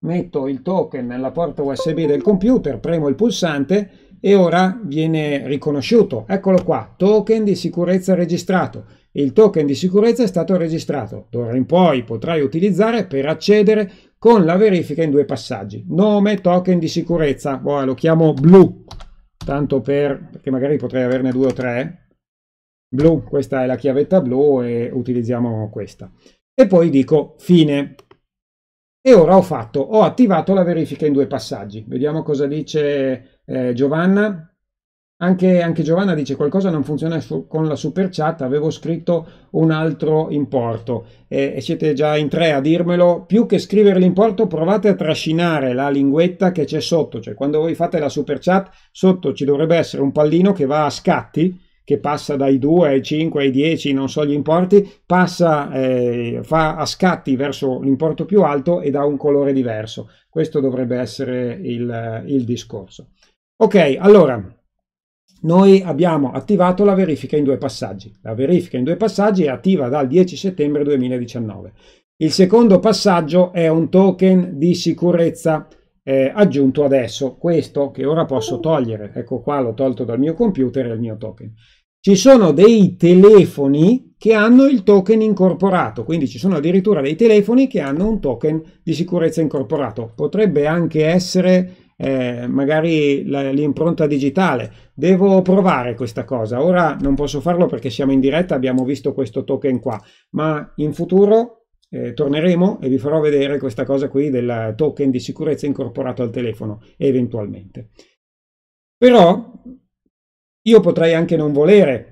metto il token nella porta USB del computer, premo il pulsante e ora viene riconosciuto. Eccolo qua, token di sicurezza registrato. Il token di sicurezza è stato registrato. D'ora in poi potrai utilizzare per accedere con la verifica in due passaggi. Nome token di sicurezza, ora boh, lo chiamo blu tanto per, perché magari potrei averne due o tre, blu, questa è la chiavetta blu e utilizziamo questa. E poi dico fine. E ora ho fatto, ho attivato la verifica in due passaggi. Vediamo cosa dice eh, Giovanna. Anche, anche, Giovanna dice qualcosa non funziona su, con la super chat, avevo scritto un altro importo e, e, siete già in tre a dirmelo, più che scrivere l'importo provate a trascinare la linguetta che c'è sotto, cioè quando voi fate la super chat sotto ci dovrebbe essere un pallino che va a scatti, che passa dai 2 ai 5 ai 10, non so gli importi, passa, eh, fa a scatti verso l'importo più alto e dà un colore diverso. Questo dovrebbe essere il, il discorso. Ok, allora noi abbiamo attivato la verifica in due passaggi. La verifica in due passaggi è attiva dal 10 settembre 2019. Il secondo passaggio è un token di sicurezza eh, aggiunto adesso, questo che ora posso togliere. Ecco qua, l'ho tolto dal mio computer, il mio token. Ci sono dei telefoni che hanno il token incorporato, quindi ci sono addirittura dei telefoni che hanno un token di sicurezza incorporato. Potrebbe anche essere eh, magari l'impronta digitale. Devo provare questa cosa. Ora non posso farlo perché siamo in diretta, abbiamo visto questo token qua, ma in futuro eh, torneremo e vi farò vedere questa cosa qui del token di sicurezza incorporato al telefono eventualmente. Però io potrei anche non volere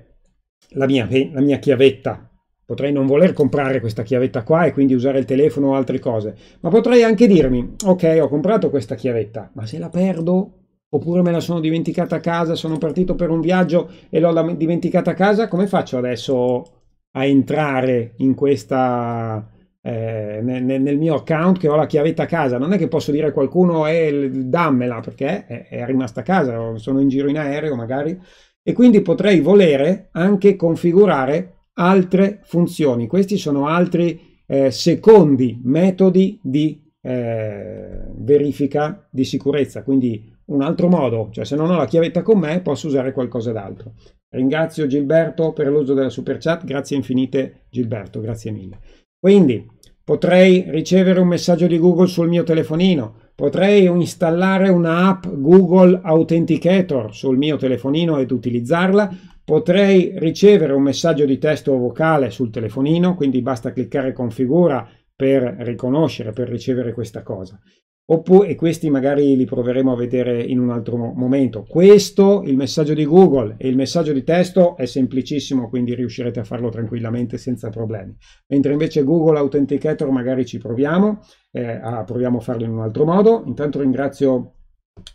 la mia, la mia chiavetta Potrei non voler comprare questa chiavetta qua e quindi usare il telefono o altre cose, ma potrei anche dirmi, ok, ho comprato questa chiavetta, ma se la perdo oppure me la sono dimenticata a casa, sono partito per un viaggio e l'ho dimenticata a casa, come faccio adesso a entrare in questa, eh, nel, nel, mio account che ho la chiavetta a casa? Non è che posso dire a qualcuno eh, dammela perché è, è rimasta a casa, sono in giro in aereo magari, e quindi potrei volere anche configurare altre funzioni. Questi sono altri eh, secondi metodi di eh, verifica di sicurezza, quindi un altro modo, cioè se non ho la chiavetta con me posso usare qualcosa d'altro. Ringrazio Gilberto per l'uso della super chat, grazie infinite Gilberto, grazie mille. Quindi potrei ricevere un messaggio di Google sul mio telefonino, potrei installare un'app Google Authenticator sul mio telefonino ed utilizzarla, Potrei ricevere un messaggio di testo o vocale sul telefonino, quindi basta cliccare configura per riconoscere, per ricevere questa cosa. Oppure, questi magari li proveremo a vedere in un altro momento. Questo, il messaggio di Google e il messaggio di testo è semplicissimo, quindi riuscirete a farlo tranquillamente senza problemi. Mentre invece Google Authenticator magari ci proviamo, eh, proviamo a farlo in un altro modo. Intanto ringrazio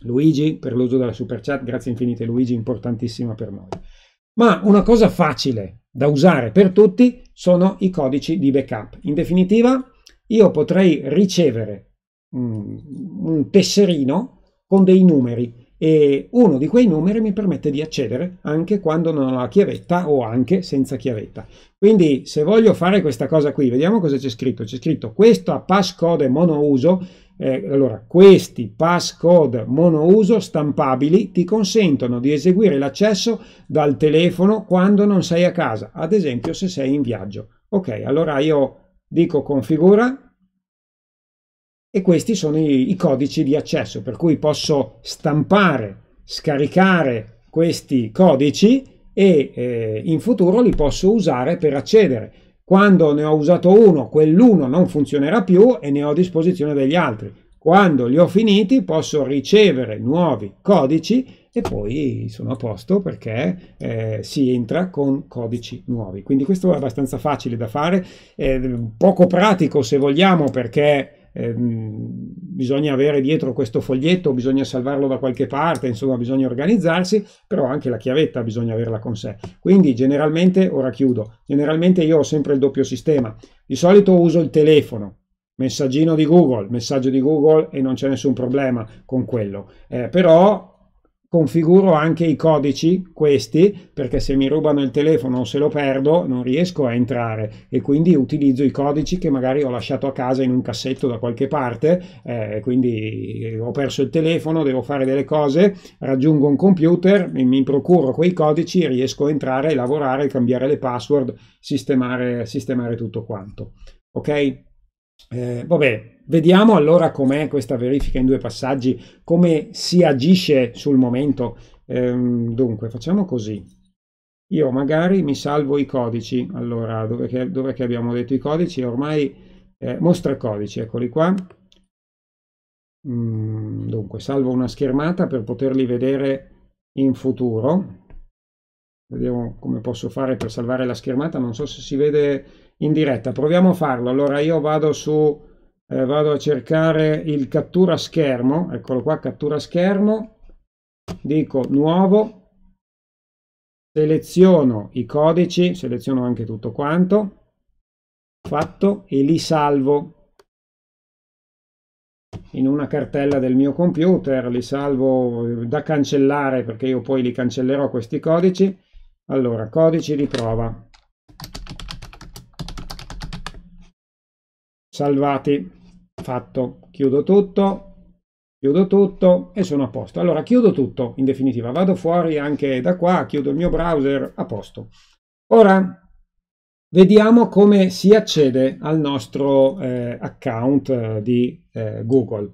Luigi per l'uso della super chat, grazie infinite Luigi, importantissima per noi. Ma una cosa facile da usare per tutti sono i codici di backup. In definitiva, io potrei ricevere um, un tesserino con dei numeri e uno di quei numeri mi permette di accedere anche quando non ho la chiavetta o anche senza chiavetta. Quindi se voglio fare questa cosa qui, vediamo cosa c'è scritto. C'è scritto questa passcode monouso eh, allora, questi passcode monouso stampabili ti consentono di eseguire l'accesso dal telefono quando non sei a casa, ad esempio se sei in viaggio. Ok, allora io dico configura e questi sono i, i codici di accesso, per cui posso stampare, scaricare questi codici e eh, in futuro li posso usare per accedere quando ne ho usato uno, quell'uno non funzionerà più e ne ho a disposizione degli altri. Quando li ho finiti posso ricevere nuovi codici e poi sono a posto perché eh, si entra con codici nuovi. Quindi questo è abbastanza facile da fare, eh, poco pratico se vogliamo perché... Ehm, bisogna avere dietro questo foglietto, bisogna salvarlo da qualche parte, insomma bisogna organizzarsi, però anche la chiavetta bisogna averla con sé. Quindi generalmente, ora chiudo, generalmente io ho sempre il doppio sistema. Di solito uso il telefono, messaggino di Google, messaggio di Google e non c'è nessun problema con quello. Eh, però configuro anche i codici, questi, perché se mi rubano il telefono o se lo perdo non riesco a entrare e quindi utilizzo i codici che magari ho lasciato a casa in un cassetto da qualche parte, eh, quindi eh, ho perso il telefono, devo fare delle cose, raggiungo un computer, mi procuro quei codici, riesco a entrare, lavorare, cambiare le password, sistemare, sistemare tutto quanto. Ok? Eh, vabbè, vediamo allora com'è questa verifica in due passaggi, come si agisce sul momento. Ehm, dunque, facciamo così. Io magari mi salvo i codici. Allora, dove, che, dove che abbiamo detto i codici? Ormai eh, mostra codici, eccoli qua. Mm, dunque, salvo una schermata per poterli vedere in futuro. Vediamo come posso fare per salvare la schermata. Non so se si vede in diretta. Proviamo a farlo. Allora io vado su, eh, vado a cercare il cattura schermo, eccolo qua, cattura schermo, dico nuovo, seleziono i codici, seleziono anche tutto quanto, fatto e li salvo in una cartella del mio computer, li salvo da cancellare perché io poi li cancellerò questi codici. Allora, codici di prova, salvati fatto chiudo tutto chiudo tutto e sono a posto allora chiudo tutto in definitiva vado fuori anche da qua chiudo il mio browser a posto ora vediamo come si accede al nostro eh, account eh, di eh, google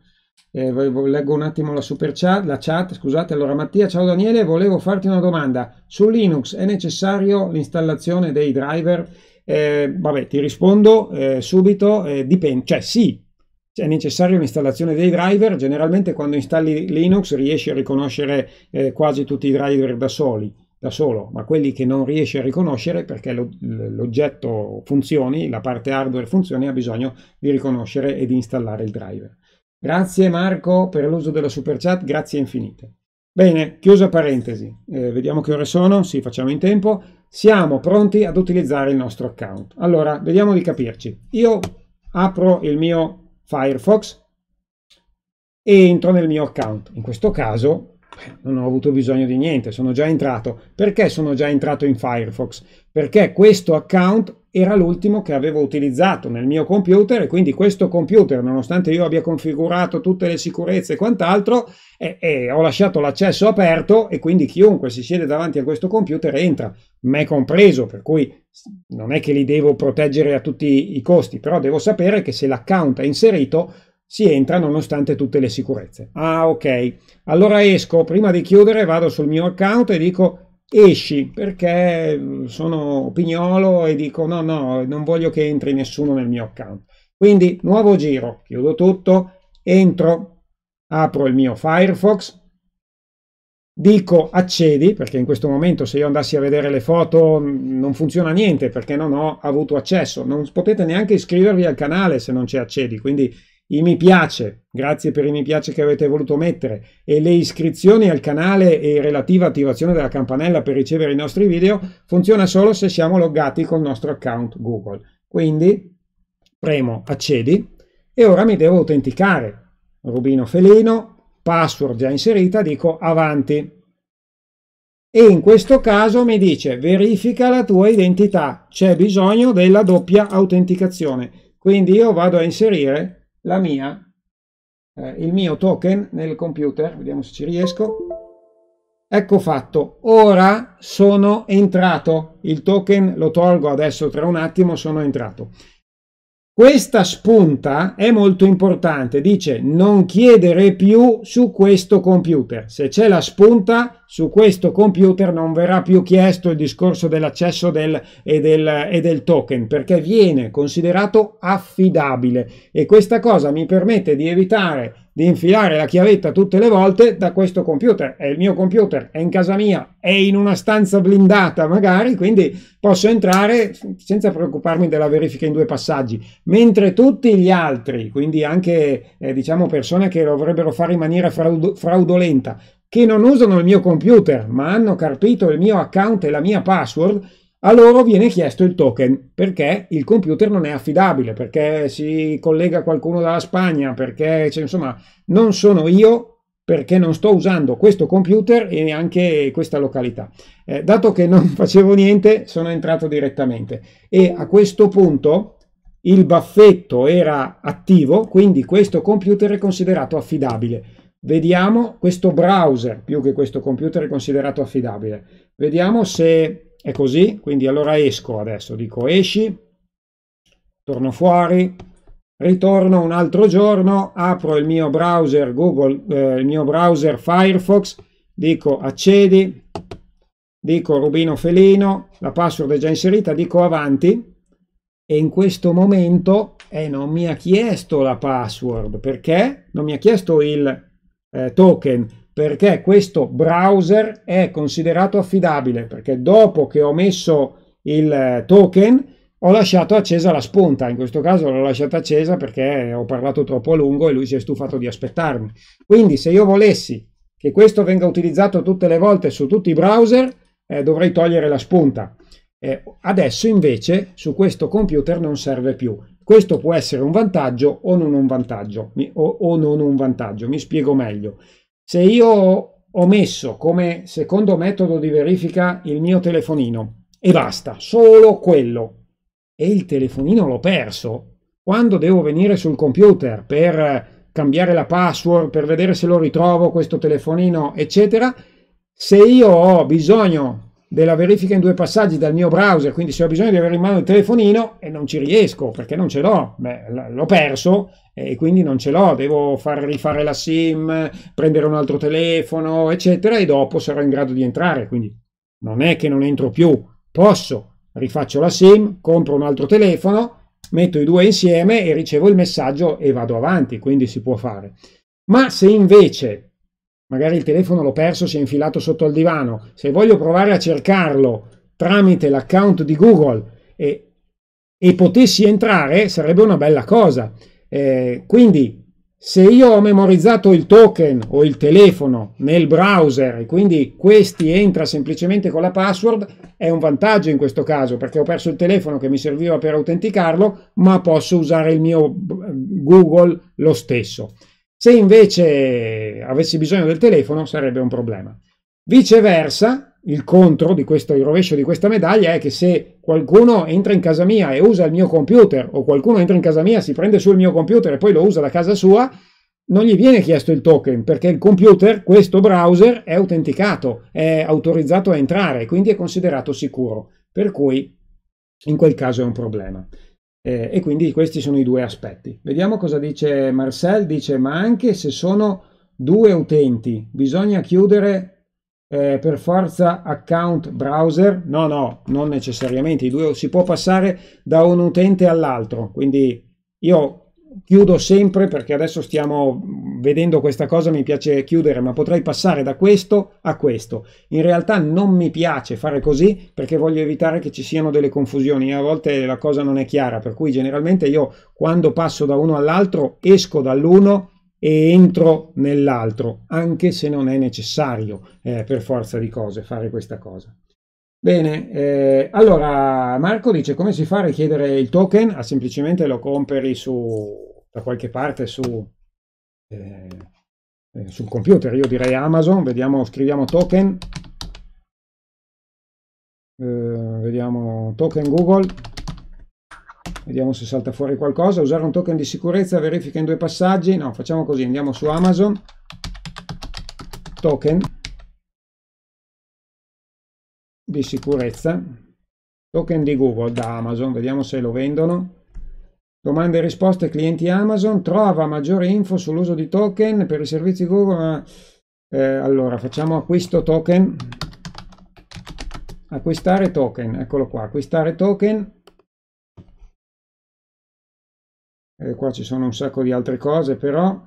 eh, leggo un attimo la super chat la chat scusate allora mattia ciao daniele volevo farti una domanda su linux è necessario l'installazione dei driver eh, vabbè, ti rispondo eh, subito, eh, dipende, cioè sì, è necessaria l'installazione dei driver, generalmente quando installi Linux riesci a riconoscere eh, quasi tutti i driver da soli, da solo, ma quelli che non riesci a riconoscere perché lo, l'oggetto funzioni, la parte hardware funzioni, ha bisogno di riconoscere e di installare il driver. Grazie Marco per l'uso della super chat, grazie infinite. Bene, chiusa parentesi, eh, vediamo che ore sono, sì facciamo in tempo siamo pronti ad utilizzare il nostro account. Allora, vediamo di capirci. Io apro il mio Firefox e entro nel mio account. In questo caso eh, non ho avuto bisogno di niente, sono già entrato. Perché sono già entrato in Firefox? Perché questo account era l'ultimo che avevo utilizzato nel mio computer e quindi questo computer, nonostante io abbia configurato tutte le sicurezze e quant'altro, eh, eh, ho lasciato l'accesso aperto e quindi chiunque si siede davanti a questo computer entra, me compreso, per cui non è che li devo proteggere a tutti i costi, però devo sapere che se l'account è inserito si entra nonostante tutte le sicurezze. Ah, ok. Allora esco, prima di chiudere vado sul mio account e dico esci perché sono pignolo e dico no, no, non voglio che entri nessuno nel mio account. Quindi nuovo giro, chiudo tutto, entro, apro il mio Firefox, dico accedi perché in questo momento se io andassi a vedere le foto mm, non funziona niente perché non ho avuto accesso, non potete neanche iscrivervi al canale se non c'è accedi, quindi i mi piace, grazie per i mi piace che avete voluto mettere e le iscrizioni al canale e relativa attivazione della campanella per ricevere i nostri video funziona solo se siamo loggati col nostro account Google. Quindi premo accedi e ora mi devo autenticare. Rubino Felino, password già inserita, dico avanti. E in questo caso mi dice verifica la tua identità, c'è bisogno della doppia autenticazione. Quindi io vado a inserire la mia, eh, il mio token nel computer, vediamo se ci riesco, ecco fatto, ora sono entrato, il token lo tolgo adesso tra un attimo, sono entrato. Questa spunta è molto importante, dice non chiedere più su questo computer. Se c'è la spunta su questo computer non verrà più chiesto il discorso dell'accesso del, e, del, e del token perché viene considerato affidabile e questa cosa mi permette di evitare di infilare la chiavetta tutte le volte da questo computer. È il mio computer, è in casa mia, è in una stanza blindata magari, quindi posso entrare senza preoccuparmi della verifica in due passaggi. Mentre tutti gli altri, quindi anche eh, diciamo persone che lo dovrebbero fare in maniera fraudo- fraudolenta, che non usano il mio computer ma hanno carpito il mio account e la mia password, a loro viene chiesto il token perché il computer non è affidabile, perché si collega qualcuno dalla Spagna, perché cioè, insomma non sono io perché non sto usando questo computer e neanche questa località. Eh, dato che non [LAUGHS] facevo niente, sono entrato direttamente e a questo punto il baffetto era attivo, quindi questo computer è considerato affidabile. Vediamo questo browser più che questo computer è considerato affidabile. Vediamo se è così, quindi allora esco adesso, dico esci, torno fuori, ritorno un altro giorno, apro il mio browser Google, eh, il mio browser Firefox, dico accedi, dico Rubino Felino, la password è già inserita, dico avanti e in questo momento eh, non mi ha chiesto la password perché non mi ha chiesto il eh, token perché questo browser è considerato affidabile perché dopo che ho messo il eh, token ho lasciato accesa la spunta in questo caso l'ho lasciata accesa perché ho parlato troppo a lungo e lui si è stufato di aspettarmi quindi se io volessi che questo venga utilizzato tutte le volte su tutti i browser eh, dovrei togliere la spunta eh, adesso invece su questo computer non serve più questo può essere un vantaggio o non un vantaggio o, o non un vantaggio mi spiego meglio se io ho messo come secondo metodo di verifica il mio telefonino e basta, solo quello, e il telefonino l'ho perso, quando devo venire sul computer per cambiare la password, per vedere se lo ritrovo questo telefonino, eccetera, se io ho bisogno della verifica in due passaggi dal mio browser, quindi se ho bisogno di avere in mano il telefonino e non ci riesco perché non ce l'ho, l'ho perso e quindi non ce l'ho, devo far rifare la SIM, prendere un altro telefono, eccetera, e dopo sarò in grado di entrare, quindi non è che non entro più, posso, rifaccio la SIM, compro un altro telefono, metto i due insieme e ricevo il messaggio e vado avanti, quindi si può fare. Ma se invece magari il telefono l'ho perso, si è infilato sotto al divano, se voglio provare a cercarlo tramite l'account di Google e, e potessi entrare sarebbe una bella cosa. Eh, quindi se io ho memorizzato il token o il telefono nel browser e quindi questi entra semplicemente con la password, è un vantaggio in questo caso perché ho perso il telefono che mi serviva per autenticarlo, ma posso usare il mio eh, Google lo stesso. Se invece avessi bisogno del telefono sarebbe un problema. Viceversa, il contro di questo, il rovescio di questa medaglia è che se qualcuno entra in casa mia e usa il mio computer o qualcuno entra in casa mia, si prende sul mio computer e poi lo usa da casa sua, non gli viene chiesto il token perché il computer, questo browser, è autenticato, è autorizzato a entrare, quindi è considerato sicuro. Per cui in quel caso è un problema. Eh, e quindi questi sono i due aspetti. Vediamo cosa dice Marcel, dice ma anche se sono due utenti bisogna chiudere eh, per forza account browser? No, no, non necessariamente, I due, si può passare da un utente all'altro, quindi io chiudo sempre perché adesso stiamo vedendo questa cosa, mi piace chiudere, ma potrei passare da questo a questo. In realtà non mi piace fare così perché voglio evitare che ci siano delle confusioni, a volte la cosa non è chiara, per cui generalmente io quando passo da uno all'altro esco dall'uno e entro nell'altro, anche se non è necessario eh, per forza di cose fare questa cosa. Bene, eh, allora Marco dice come si fa a richiedere il token? Ah, semplicemente lo compri su, da qualche parte su, eh, eh sul computer, io direi Amazon, vediamo, scriviamo token, eh, vediamo token Google, vediamo se salta fuori qualcosa, usare un token di sicurezza, verifica in due passaggi, no, facciamo così, andiamo su Amazon, token, di sicurezza, token di Google da Amazon, vediamo se lo vendono. Domande e risposte clienti Amazon, trova maggiore info sull'uso di token per i servizi Google. Eh, allora, facciamo acquisto token. Acquistare token, eccolo qua, acquistare token. e eh, qua ci sono un sacco di altre cose però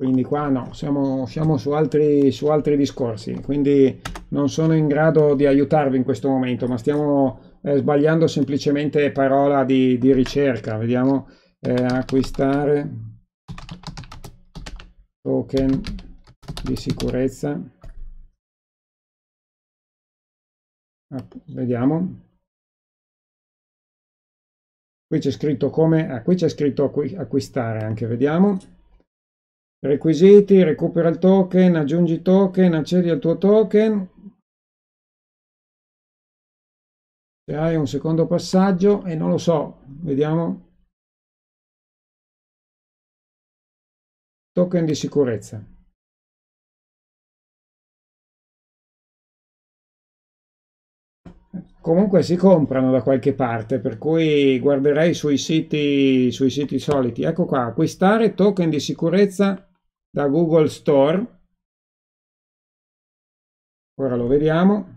quindi qua no, siamo, siamo su, altri, su, altri, discorsi, quindi non sono in grado di aiutarvi in questo momento, ma stiamo eh, sbagliando semplicemente parola di, di ricerca, vediamo, eh, acquistare token di sicurezza, vediamo, qui c'è scritto come, ah, qui c'è scritto acquistare anche, vediamo, Requisiti, recupera il token, aggiungi token, accedi al tuo token. Se hai un secondo passaggio e non lo so, vediamo. Token di sicurezza. Comunque si comprano da qualche parte, per cui guarderei sui siti, sui siti soliti. Ecco qua, acquistare token di sicurezza da Google Store. Ora lo vediamo.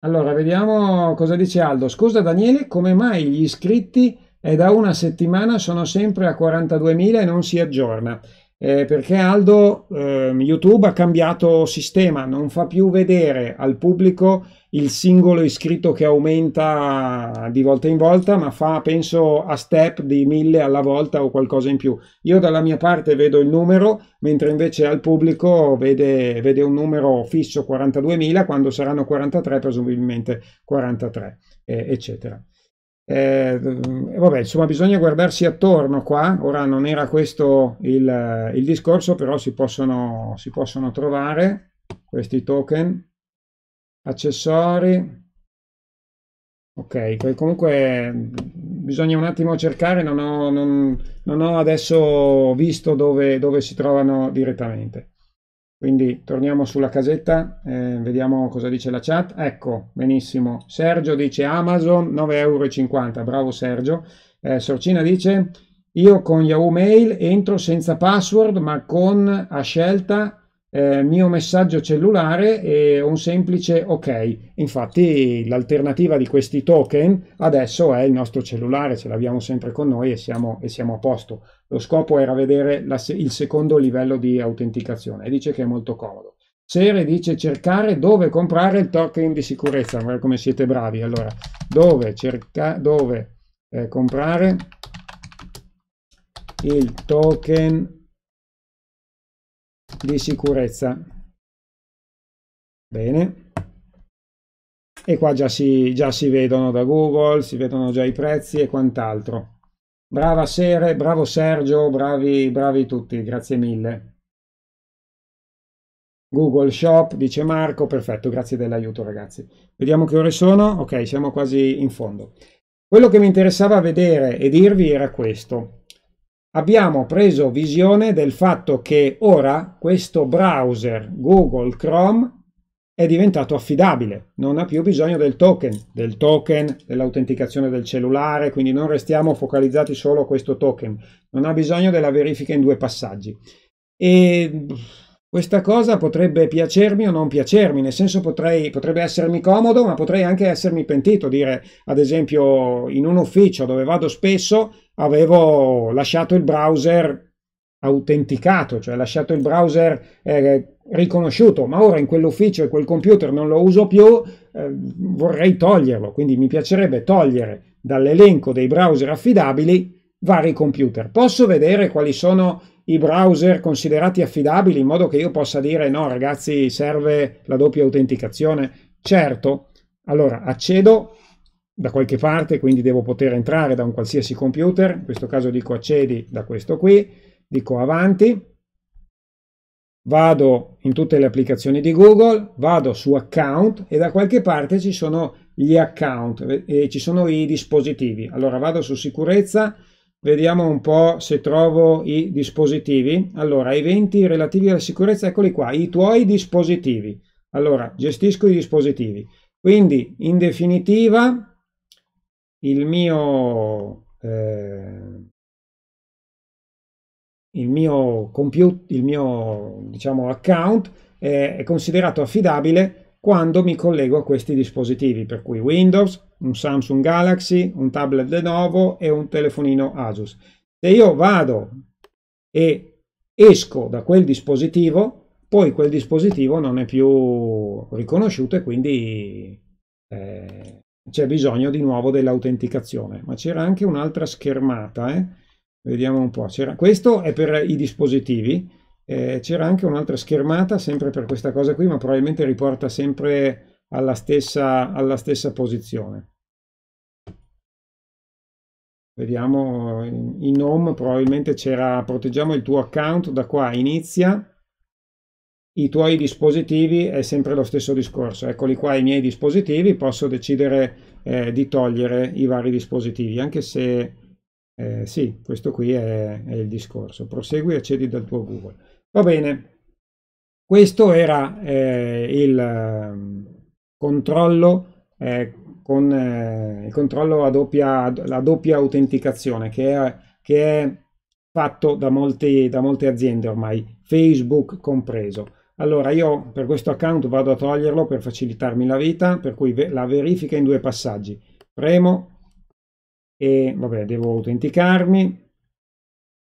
Allora, vediamo cosa dice Aldo. Scusa Daniele, come mai gli iscritti è da una settimana sono sempre a 42.000 e non si aggiorna? Eh, perché Aldo, eh, YouTube ha cambiato sistema, non fa più vedere al pubblico il singolo iscritto che aumenta di volta in volta, ma fa penso a step di mille alla volta o qualcosa in più. Io dalla mia parte vedo il numero, mentre invece al pubblico vede, vede un numero fisso 42.000, quando saranno 43 presumibilmente 43, eh, eccetera. Eh, vabbè, insomma, bisogna guardarsi attorno qua. Ora non era questo il, il discorso, però si possono, si possono trovare questi token accessori ok comunque bisogna un attimo cercare non ho, non, non ho adesso visto dove, dove, si trovano direttamente quindi torniamo sulla casetta eh, vediamo cosa dice la chat ecco benissimo Sergio dice Amazon 9,50 euro bravo Sergio eh, Sorcina dice io con Yahoo Mail entro senza password ma con a scelta eh, mio messaggio cellulare e un semplice ok. Infatti l'alternativa di questi token adesso è il nostro cellulare, ce l'abbiamo sempre con noi e siamo, e siamo a posto. Lo scopo era vedere la, il secondo livello di autenticazione e dice che è molto comodo. Sere dice cercare dove comprare il token di sicurezza, guarda come siete bravi. Allora, dove, cerca, dove eh, comprare il token di sicurezza. Bene. E qua già si, già si vedono da Google, si vedono già i prezzi e quant'altro. Brava Sere, bravo Sergio, bravi, bravi tutti, grazie mille. Google Shop, dice Marco, perfetto, grazie dell'aiuto ragazzi. Vediamo che ore sono, ok, siamo quasi in fondo. Quello che mi interessava vedere e dirvi era questo abbiamo preso visione del fatto che ora questo browser Google Chrome è diventato affidabile, non ha più bisogno del token, del token, dell'autenticazione del cellulare, quindi non restiamo focalizzati solo a questo token, non ha bisogno della verifica in due passaggi. E questa cosa potrebbe piacermi o non piacermi, nel senso potrei, potrebbe essermi comodo, ma potrei anche essermi pentito, dire ad esempio in un ufficio dove vado spesso avevo lasciato il browser autenticato, cioè lasciato il browser eh, riconosciuto, ma ora in quell'ufficio e quel computer non lo uso più, eh, vorrei toglierlo, quindi mi piacerebbe togliere dall'elenco dei browser affidabili vari computer. Posso vedere quali sono i browser considerati affidabili in modo che io possa dire no ragazzi serve la doppia autenticazione? Certo, allora accedo da qualche parte, quindi devo poter entrare da un qualsiasi computer, in questo caso dico accedi da questo qui, dico avanti, vado in tutte le applicazioni di Google, vado su account e da qualche parte ci sono gli account e ci sono i dispositivi. Allora vado su sicurezza, Vediamo un po' se trovo i dispositivi. Allora, eventi relativi alla sicurezza, eccoli qua, i tuoi dispositivi. Allora, gestisco i dispositivi. Quindi, in definitiva, il mio, eh, il mio, compute, il mio diciamo, account è, considerato affidabile quando mi collego a questi dispositivi, per cui Windows, un Samsung Galaxy, un tablet Lenovo e un telefonino Asus. Se io vado e esco da quel dispositivo, poi quel dispositivo non è più riconosciuto e quindi eh, c'è bisogno di nuovo dell'autenticazione. Ma c'era anche un'altra schermata, eh? vediamo un po'. questo è per i dispositivi. Eh, c'era anche un'altra schermata sempre per questa cosa qui, ma probabilmente riporta sempre alla stessa, alla stessa posizione. Vediamo in home probabilmente c'era proteggiamo il tuo account da qua inizia i tuoi dispositivi è sempre lo stesso discorso. Eccoli qua i miei dispositivi, posso decidere eh, di togliere i vari dispositivi, anche se eh, sì, questo qui è, è, il discorso. Prosegui e accedi dal tuo Google. Va bene, questo era eh, il, controllo eh, con eh, il controllo a doppia, a doppia autenticazione che è, che è fatto da, molti, da molte aziende ormai, Facebook compreso. Allora io per questo account vado a toglierlo per facilitarmi la vita, per cui la verifica in due passaggi. Premo e vabbè devo autenticarmi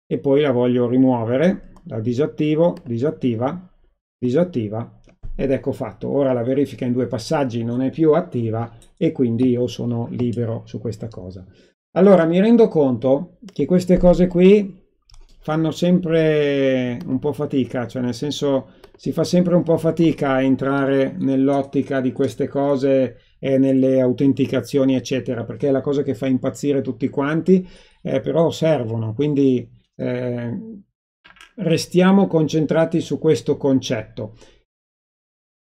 e poi la voglio rimuovere, la disattivo, disattiva, disattiva ed ecco fatto. Ora la verifica in due passaggi non è più attiva e quindi io sono libero su questa cosa. Allora mi rendo conto che queste cose qui fanno sempre un po' fatica, cioè nel senso si fa sempre un po' fatica a entrare nell'ottica di queste cose e nelle autenticazioni eccetera, perché è la cosa che fa impazzire tutti quanti, eh, però servono, quindi eh, restiamo concentrati su questo concetto.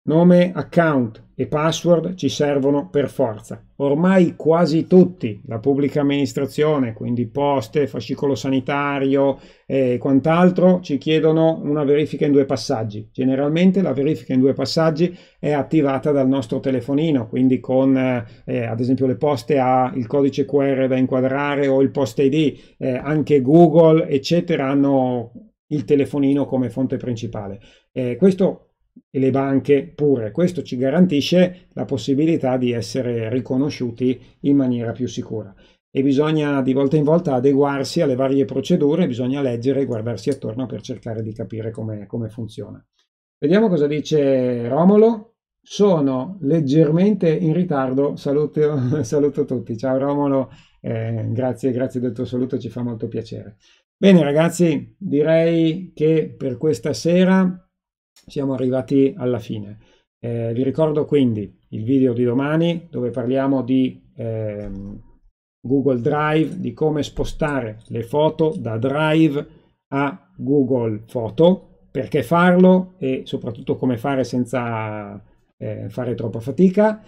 Nome, account e password ci servono per forza. Ormai quasi tutti, la pubblica amministrazione, quindi poste, fascicolo sanitario e quant'altro, ci chiedono una verifica in due passaggi. Generalmente la verifica in due passaggi è attivata dal nostro telefonino, quindi con eh, eh ad esempio le poste ha il codice QR da inquadrare o il post ID, eh, anche Google, eccetera, hanno il telefonino come fonte principale. Eh, questo e le banche pure. Questo ci garantisce la possibilità di essere riconosciuti in maniera più sicura. E bisogna di volta in volta adeguarsi alle varie procedure, bisogna leggere e guardarsi attorno per cercare di capire come, funziona. Vediamo cosa dice Romolo. Sono leggermente in ritardo, saluto, [LAUGHS] saluto tutti. Ciao Romolo, eh, grazie, grazie del tuo saluto, ci fa molto piacere. Bene ragazzi, direi che per questa sera siamo arrivati alla fine. Eh, vi ricordo quindi il video di domani dove parliamo di eh, Google Drive, di come spostare le foto da Drive a Google Photo, perché farlo e soprattutto come fare senza eh, fare troppa fatica.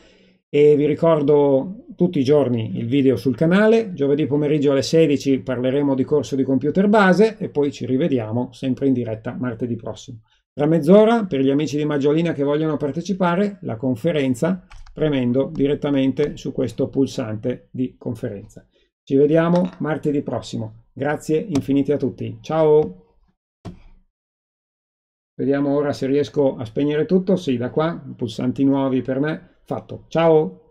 E vi ricordo tutti i giorni il video sul canale, giovedì pomeriggio alle 16 parleremo di corso di computer base e poi ci rivediamo sempre in diretta martedì prossimo. Tra mezz'ora, per gli amici di Maggiolina che vogliono partecipare, la conferenza premendo direttamente su questo pulsante di conferenza. Ci vediamo martedì prossimo. Grazie infinite a tutti. Ciao! Vediamo ora se riesco a spegnere tutto. Sì, da qua, pulsanti nuovi per me. Fatto. Ciao!